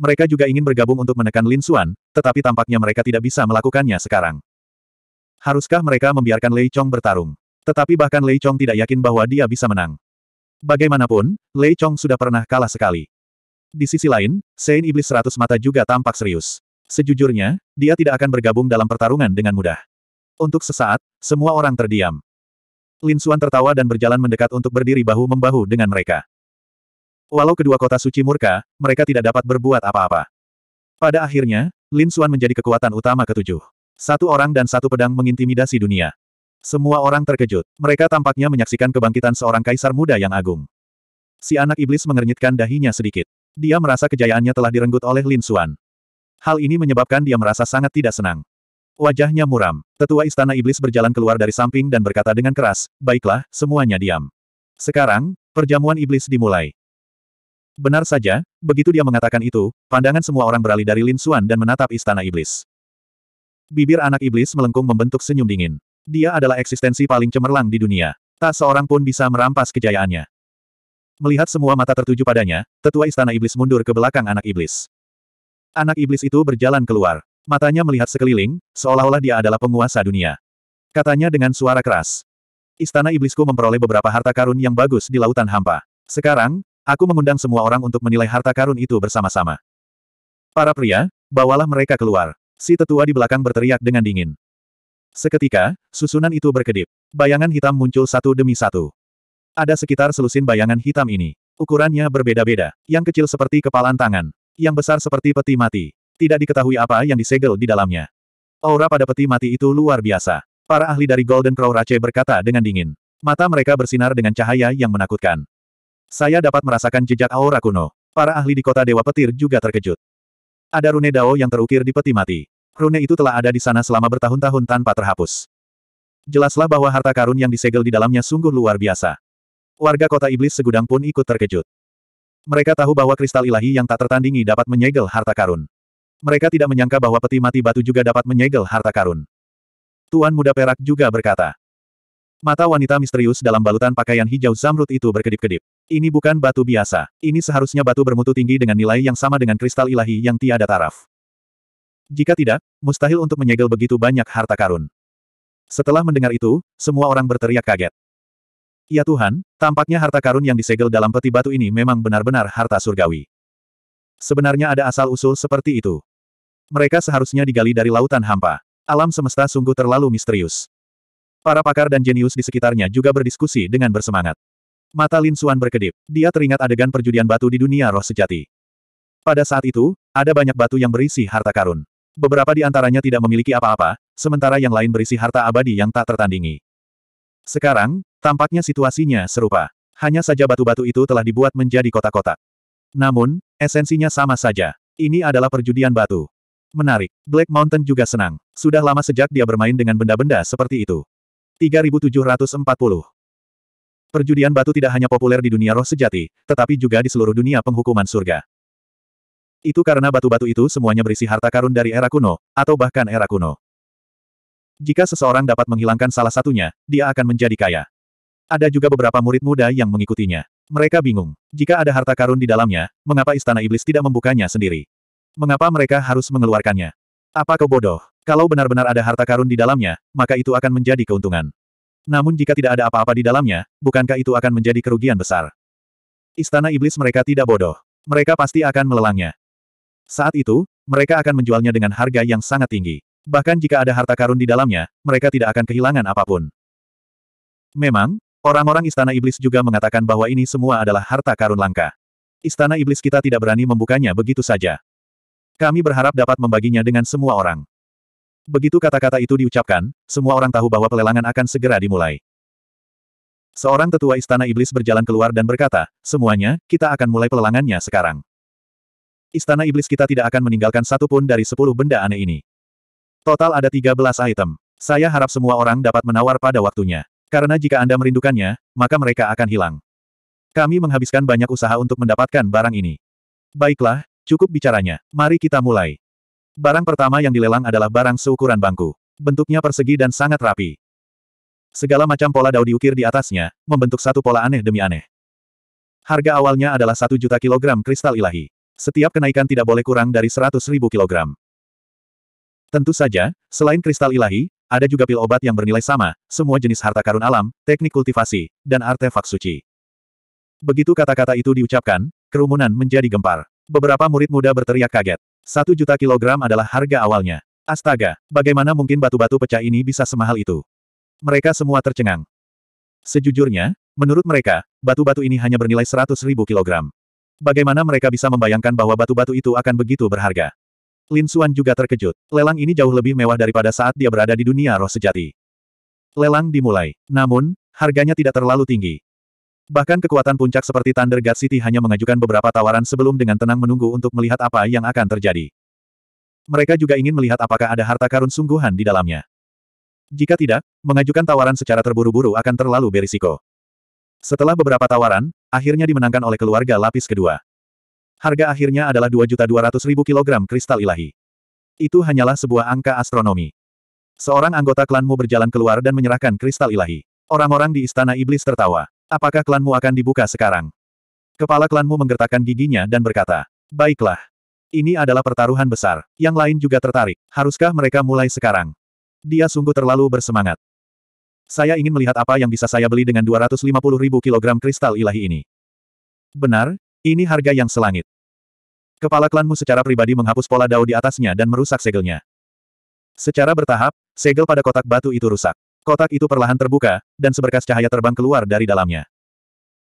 Mereka juga ingin bergabung untuk menekan Lin Xuan, tetapi tampaknya mereka tidak bisa melakukannya sekarang. Haruskah mereka membiarkan Lei Chong bertarung? Tetapi bahkan Lei Chong tidak yakin bahwa dia bisa menang. Bagaimanapun, Lei Chong sudah pernah kalah sekali. Di sisi lain, Sein Iblis Seratus Mata juga tampak serius. Sejujurnya, dia tidak akan bergabung dalam pertarungan dengan mudah. Untuk sesaat, semua orang terdiam. Lin Xuan tertawa dan berjalan mendekat untuk berdiri bahu-membahu dengan mereka. Walau kedua kota suci murka, mereka tidak dapat berbuat apa-apa. Pada akhirnya, Lin Xuan menjadi kekuatan utama ketujuh. Satu orang dan satu pedang mengintimidasi dunia. Semua orang terkejut. Mereka tampaknya menyaksikan kebangkitan seorang kaisar muda yang agung. Si anak iblis mengernyitkan dahinya sedikit. Dia merasa kejayaannya telah direnggut oleh Lin Xuan. Hal ini menyebabkan dia merasa sangat tidak senang. Wajahnya muram. Tetua istana iblis berjalan keluar dari samping dan berkata dengan keras, Baiklah, semuanya diam. Sekarang, perjamuan iblis dimulai. Benar saja, begitu dia mengatakan itu, pandangan semua orang beralih dari Lin Xuan dan menatap istana iblis. Bibir anak iblis melengkung membentuk senyum dingin. Dia adalah eksistensi paling cemerlang di dunia. Tak seorang pun bisa merampas kejayaannya. Melihat semua mata tertuju padanya, tetua istana iblis mundur ke belakang anak iblis. Anak iblis itu berjalan keluar. Matanya melihat sekeliling, seolah-olah dia adalah penguasa dunia. Katanya dengan suara keras. Istana iblisku memperoleh beberapa harta karun yang bagus di lautan hampa. Sekarang, aku mengundang semua orang untuk menilai harta karun itu bersama-sama. Para pria, bawalah mereka keluar. Si tetua di belakang berteriak dengan dingin. Seketika, susunan itu berkedip. Bayangan hitam muncul satu demi satu. Ada sekitar selusin bayangan hitam ini. Ukurannya berbeda-beda, yang kecil seperti kepalan tangan, yang besar seperti peti mati. Tidak diketahui apa yang disegel di dalamnya. Aura pada peti mati itu luar biasa. Para ahli dari Golden Crow Rache berkata dengan dingin. Mata mereka bersinar dengan cahaya yang menakutkan. Saya dapat merasakan jejak aura kuno. Para ahli di kota Dewa Petir juga terkejut. Ada rune Dao yang terukir di peti mati. Rune itu telah ada di sana selama bertahun-tahun tanpa terhapus. Jelaslah bahwa harta karun yang disegel di dalamnya sungguh luar biasa. Warga kota iblis segudang pun ikut terkejut. Mereka tahu bahwa kristal ilahi yang tak tertandingi dapat menyegel harta karun. Mereka tidak menyangka bahwa peti mati batu juga dapat menyegel harta karun. Tuan muda perak juga berkata. Mata wanita misterius dalam balutan pakaian hijau zamrud itu berkedip-kedip. Ini bukan batu biasa. Ini seharusnya batu bermutu tinggi dengan nilai yang sama dengan kristal ilahi yang tiada taraf. Jika tidak, mustahil untuk menyegel begitu banyak harta karun. Setelah mendengar itu, semua orang berteriak kaget. Ya Tuhan, tampaknya harta karun yang disegel dalam peti batu ini memang benar-benar harta surgawi. Sebenarnya ada asal-usul seperti itu. Mereka seharusnya digali dari lautan hampa. Alam semesta sungguh terlalu misterius. Para pakar dan jenius di sekitarnya juga berdiskusi dengan bersemangat. Mata Lin Suan berkedip. Dia teringat adegan perjudian batu di dunia roh sejati. Pada saat itu, ada banyak batu yang berisi harta karun. Beberapa di antaranya tidak memiliki apa-apa, sementara yang lain berisi harta abadi yang tak tertandingi. Sekarang, tampaknya situasinya serupa. Hanya saja batu-batu itu telah dibuat menjadi kotak-kotak. Namun, esensinya sama saja. Ini adalah perjudian batu. Menarik. Black Mountain juga senang. Sudah lama sejak dia bermain dengan benda-benda seperti itu. 3740. Perjudian batu tidak hanya populer di dunia roh sejati, tetapi juga di seluruh dunia penghukuman surga. Itu karena batu-batu itu semuanya berisi harta karun dari era kuno, atau bahkan era kuno. Jika seseorang dapat menghilangkan salah satunya, dia akan menjadi kaya. Ada juga beberapa murid muda yang mengikutinya. Mereka bingung. Jika ada harta karun di dalamnya, mengapa istana iblis tidak membukanya sendiri? Mengapa mereka harus mengeluarkannya? Apa kau bodoh? Kalau benar-benar ada harta karun di dalamnya, maka itu akan menjadi keuntungan. Namun jika tidak ada apa-apa di dalamnya, bukankah itu akan menjadi kerugian besar? Istana iblis mereka tidak bodoh. Mereka pasti akan melelangnya. Saat itu, mereka akan menjualnya dengan harga yang sangat tinggi. Bahkan jika ada harta karun di dalamnya, mereka tidak akan kehilangan apapun. Memang, orang-orang Istana Iblis juga mengatakan bahwa ini semua adalah harta karun langka. Istana Iblis kita tidak berani membukanya begitu saja. Kami berharap dapat membaginya dengan semua orang. Begitu kata-kata itu diucapkan, semua orang tahu bahwa pelelangan akan segera dimulai. Seorang tetua istana iblis berjalan keluar dan berkata, semuanya, kita akan mulai pelelangannya sekarang. Istana Iblis kita tidak akan meninggalkan satu pun dari sepuluh benda aneh ini. Total ada tiga belas item. Saya harap semua orang dapat menawar pada waktunya. Karena jika Anda merindukannya, maka mereka akan hilang. Kami menghabiskan banyak usaha untuk mendapatkan barang ini. Baiklah, cukup bicaranya. Mari kita mulai. Barang pertama yang dilelang adalah barang seukuran bangku. Bentuknya persegi dan sangat rapi. Segala macam pola dao diukir di atasnya, membentuk satu pola aneh demi aneh. Harga awalnya adalah satu juta kilogram kristal ilahi. Setiap kenaikan tidak boleh kurang dari 100.000 kilogram. Tentu saja, selain kristal ilahi, ada juga pil obat yang bernilai sama, semua jenis harta karun alam, teknik kultivasi, dan artefak suci. Begitu kata-kata itu diucapkan, kerumunan menjadi gempar. Beberapa murid muda berteriak kaget. Satu juta kilogram adalah harga awalnya. Astaga, bagaimana mungkin batu-batu pecah ini bisa semahal itu? Mereka semua tercengang. Sejujurnya, menurut mereka, batu-batu ini hanya bernilai 100.000 kilogram. Bagaimana mereka bisa membayangkan bahwa batu-batu itu akan begitu berharga? Lin Xuan juga terkejut. Lelang ini jauh lebih mewah daripada saat dia berada di dunia roh sejati. Lelang dimulai. Namun, harganya tidak terlalu tinggi. Bahkan kekuatan puncak seperti Thunder God City hanya mengajukan beberapa tawaran sebelum dengan tenang menunggu untuk melihat apa yang akan terjadi. Mereka juga ingin melihat apakah ada harta karun sungguhan di dalamnya. Jika tidak, mengajukan tawaran secara terburu-buru akan terlalu berisiko. Setelah beberapa tawaran, akhirnya dimenangkan oleh keluarga lapis kedua. Harga akhirnya adalah 2.200.000 kg kristal ilahi. Itu hanyalah sebuah angka astronomi. Seorang anggota klanmu berjalan keluar dan menyerahkan kristal ilahi. Orang-orang di istana iblis tertawa. Apakah klanmu akan dibuka sekarang? Kepala klanmu menggertakkan giginya dan berkata, Baiklah. Ini adalah pertaruhan besar. Yang lain juga tertarik. Haruskah mereka mulai sekarang? Dia sungguh terlalu bersemangat. Saya ingin melihat apa yang bisa saya beli dengan 250 ribu kilogram kristal ilahi ini. Benar, ini harga yang selangit. Kepala klanmu secara pribadi menghapus pola dao di atasnya dan merusak segelnya. Secara bertahap, segel pada kotak batu itu rusak. Kotak itu perlahan terbuka, dan seberkas cahaya terbang keluar dari dalamnya.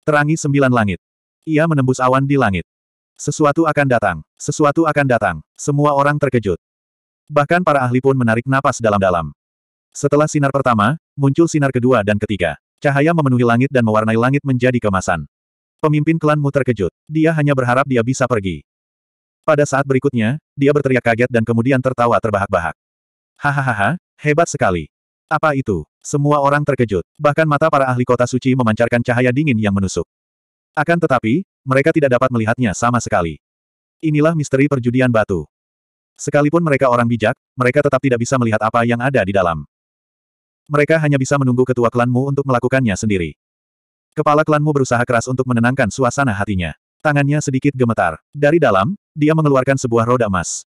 Terangi sembilan langit. Ia menembus awan di langit. Sesuatu akan datang. Sesuatu akan datang. Semua orang terkejut. Bahkan para ahli pun menarik napas dalam-dalam. Setelah sinar pertama, Muncul sinar kedua dan ketiga. Cahaya memenuhi langit dan mewarnai langit menjadi kemasan. Pemimpin klanmu terkejut. Dia hanya berharap dia bisa pergi. Pada saat berikutnya, dia berteriak kaget dan kemudian tertawa terbahak-bahak. Hahaha, hebat sekali. Apa itu? Semua orang terkejut. Bahkan mata para ahli kota suci memancarkan cahaya dingin yang menusuk. Akan tetapi, mereka tidak dapat melihatnya sama sekali. Inilah misteri perjudian batu. Sekalipun mereka orang bijak, mereka tetap tidak bisa melihat apa yang ada di dalam. Mereka hanya bisa menunggu ketua klanmu untuk melakukannya sendiri. Kepala klanmu berusaha keras untuk menenangkan suasana hatinya. Tangannya sedikit gemetar. Dari dalam, dia mengeluarkan sebuah roda emas.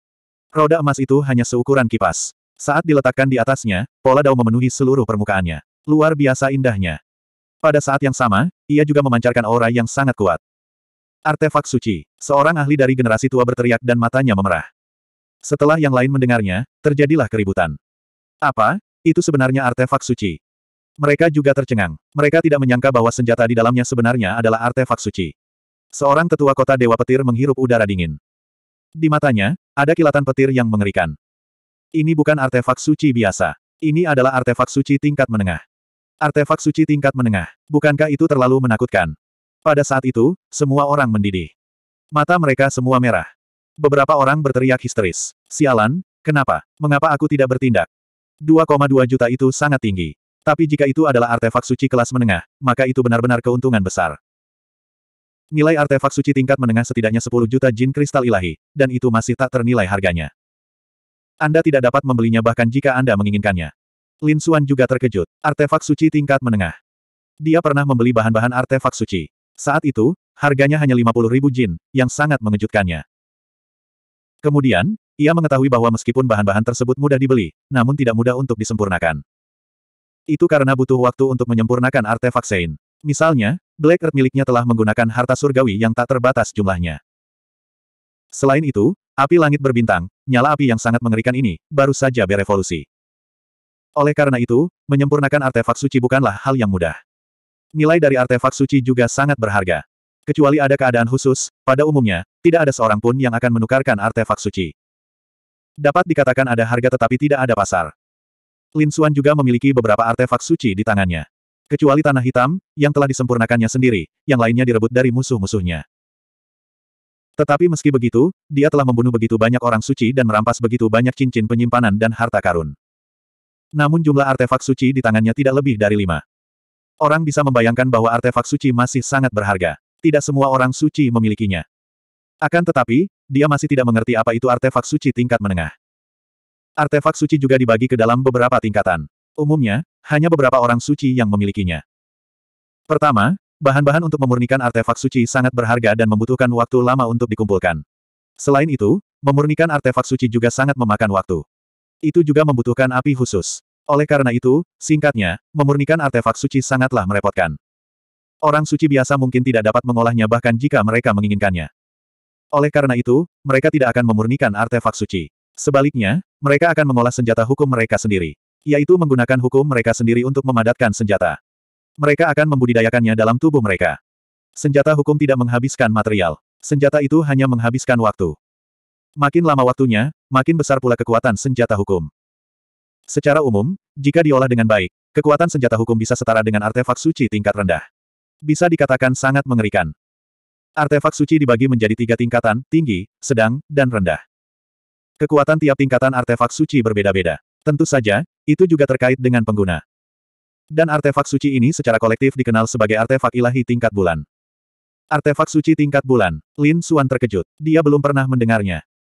Roda emas itu hanya seukuran kipas. Saat diletakkan di atasnya, pola dao memenuhi seluruh permukaannya. Luar biasa indahnya. Pada saat yang sama, ia juga memancarkan aura yang sangat kuat. Artefak suci. Seorang ahli dari generasi tua berteriak dan matanya memerah. Setelah yang lain mendengarnya, terjadilah keributan. Apa? Itu sebenarnya artefak suci. Mereka juga tercengang. Mereka tidak menyangka bahwa senjata di dalamnya sebenarnya adalah artefak suci. Seorang tetua kota Dewa Petir menghirup udara dingin. Di matanya, ada kilatan petir yang mengerikan. Ini bukan artefak suci biasa. Ini adalah artefak suci tingkat menengah. Artefak suci tingkat menengah. Bukankah itu terlalu menakutkan? Pada saat itu, semua orang mendidih. Mata mereka semua merah. Beberapa orang berteriak histeris. Sialan, kenapa? Mengapa aku tidak bertindak? 2,2 juta itu sangat tinggi. Tapi jika itu adalah artefak suci kelas menengah, maka itu benar-benar keuntungan besar. Nilai artefak suci tingkat menengah setidaknya 10 juta jin kristal ilahi, dan itu masih tak ternilai harganya. Anda tidak dapat membelinya bahkan jika Anda menginginkannya. Lin Xuan juga terkejut. Artefak suci tingkat menengah. Dia pernah membeli bahan-bahan artefak suci. Saat itu, harganya hanya 50 ribu jin, yang sangat mengejutkannya. Kemudian, ia mengetahui bahwa meskipun bahan-bahan tersebut mudah dibeli, namun tidak mudah untuk disempurnakan. Itu karena butuh waktu untuk menyempurnakan artefak Sein. Misalnya, Black Earth miliknya telah menggunakan harta surgawi yang tak terbatas jumlahnya. Selain itu, api langit berbintang, nyala api yang sangat mengerikan ini, baru saja berevolusi. Oleh karena itu, menyempurnakan artefak suci bukanlah hal yang mudah. Nilai dari artefak suci juga sangat berharga. Kecuali ada keadaan khusus, pada umumnya, tidak ada seorang pun yang akan menukarkan artefak suci. Dapat dikatakan ada harga tetapi tidak ada pasar. Lin Xuan juga memiliki beberapa artefak suci di tangannya. Kecuali tanah hitam, yang telah disempurnakannya sendiri, yang lainnya direbut dari musuh-musuhnya. Tetapi meski begitu, dia telah membunuh begitu banyak orang suci dan merampas begitu banyak cincin penyimpanan dan harta karun. Namun jumlah artefak suci di tangannya tidak lebih dari lima. Orang bisa membayangkan bahwa artefak suci masih sangat berharga. Tidak semua orang suci memilikinya. Akan tetapi, dia masih tidak mengerti apa itu artefak suci tingkat menengah. Artefak suci juga dibagi ke dalam beberapa tingkatan. Umumnya, hanya beberapa orang suci yang memilikinya. Pertama, bahan-bahan untuk memurnikan artefak suci sangat berharga dan membutuhkan waktu lama untuk dikumpulkan. Selain itu, memurnikan artefak suci juga sangat memakan waktu. Itu juga membutuhkan api khusus. Oleh karena itu, singkatnya, memurnikan artefak suci sangatlah merepotkan. Orang suci biasa mungkin tidak dapat mengolahnya bahkan jika mereka menginginkannya. Oleh karena itu, mereka tidak akan memurnikan artefak suci. Sebaliknya, mereka akan mengolah senjata hukum mereka sendiri. Yaitu menggunakan hukum mereka sendiri untuk memadatkan senjata. Mereka akan membudidayakannya dalam tubuh mereka. Senjata hukum tidak menghabiskan material. Senjata itu hanya menghabiskan waktu. Makin lama waktunya, makin besar pula kekuatan senjata hukum. Secara umum, jika diolah dengan baik, kekuatan senjata hukum bisa setara dengan artefak suci tingkat rendah. Bisa dikatakan sangat mengerikan. Artefak suci dibagi menjadi tiga tingkatan, tinggi, sedang, dan rendah. Kekuatan tiap tingkatan artefak suci berbeda-beda. Tentu saja, itu juga terkait dengan pengguna. Dan artefak suci ini secara kolektif dikenal sebagai artefak ilahi tingkat bulan. Artefak suci tingkat bulan, Lin Suan terkejut. Dia belum pernah mendengarnya.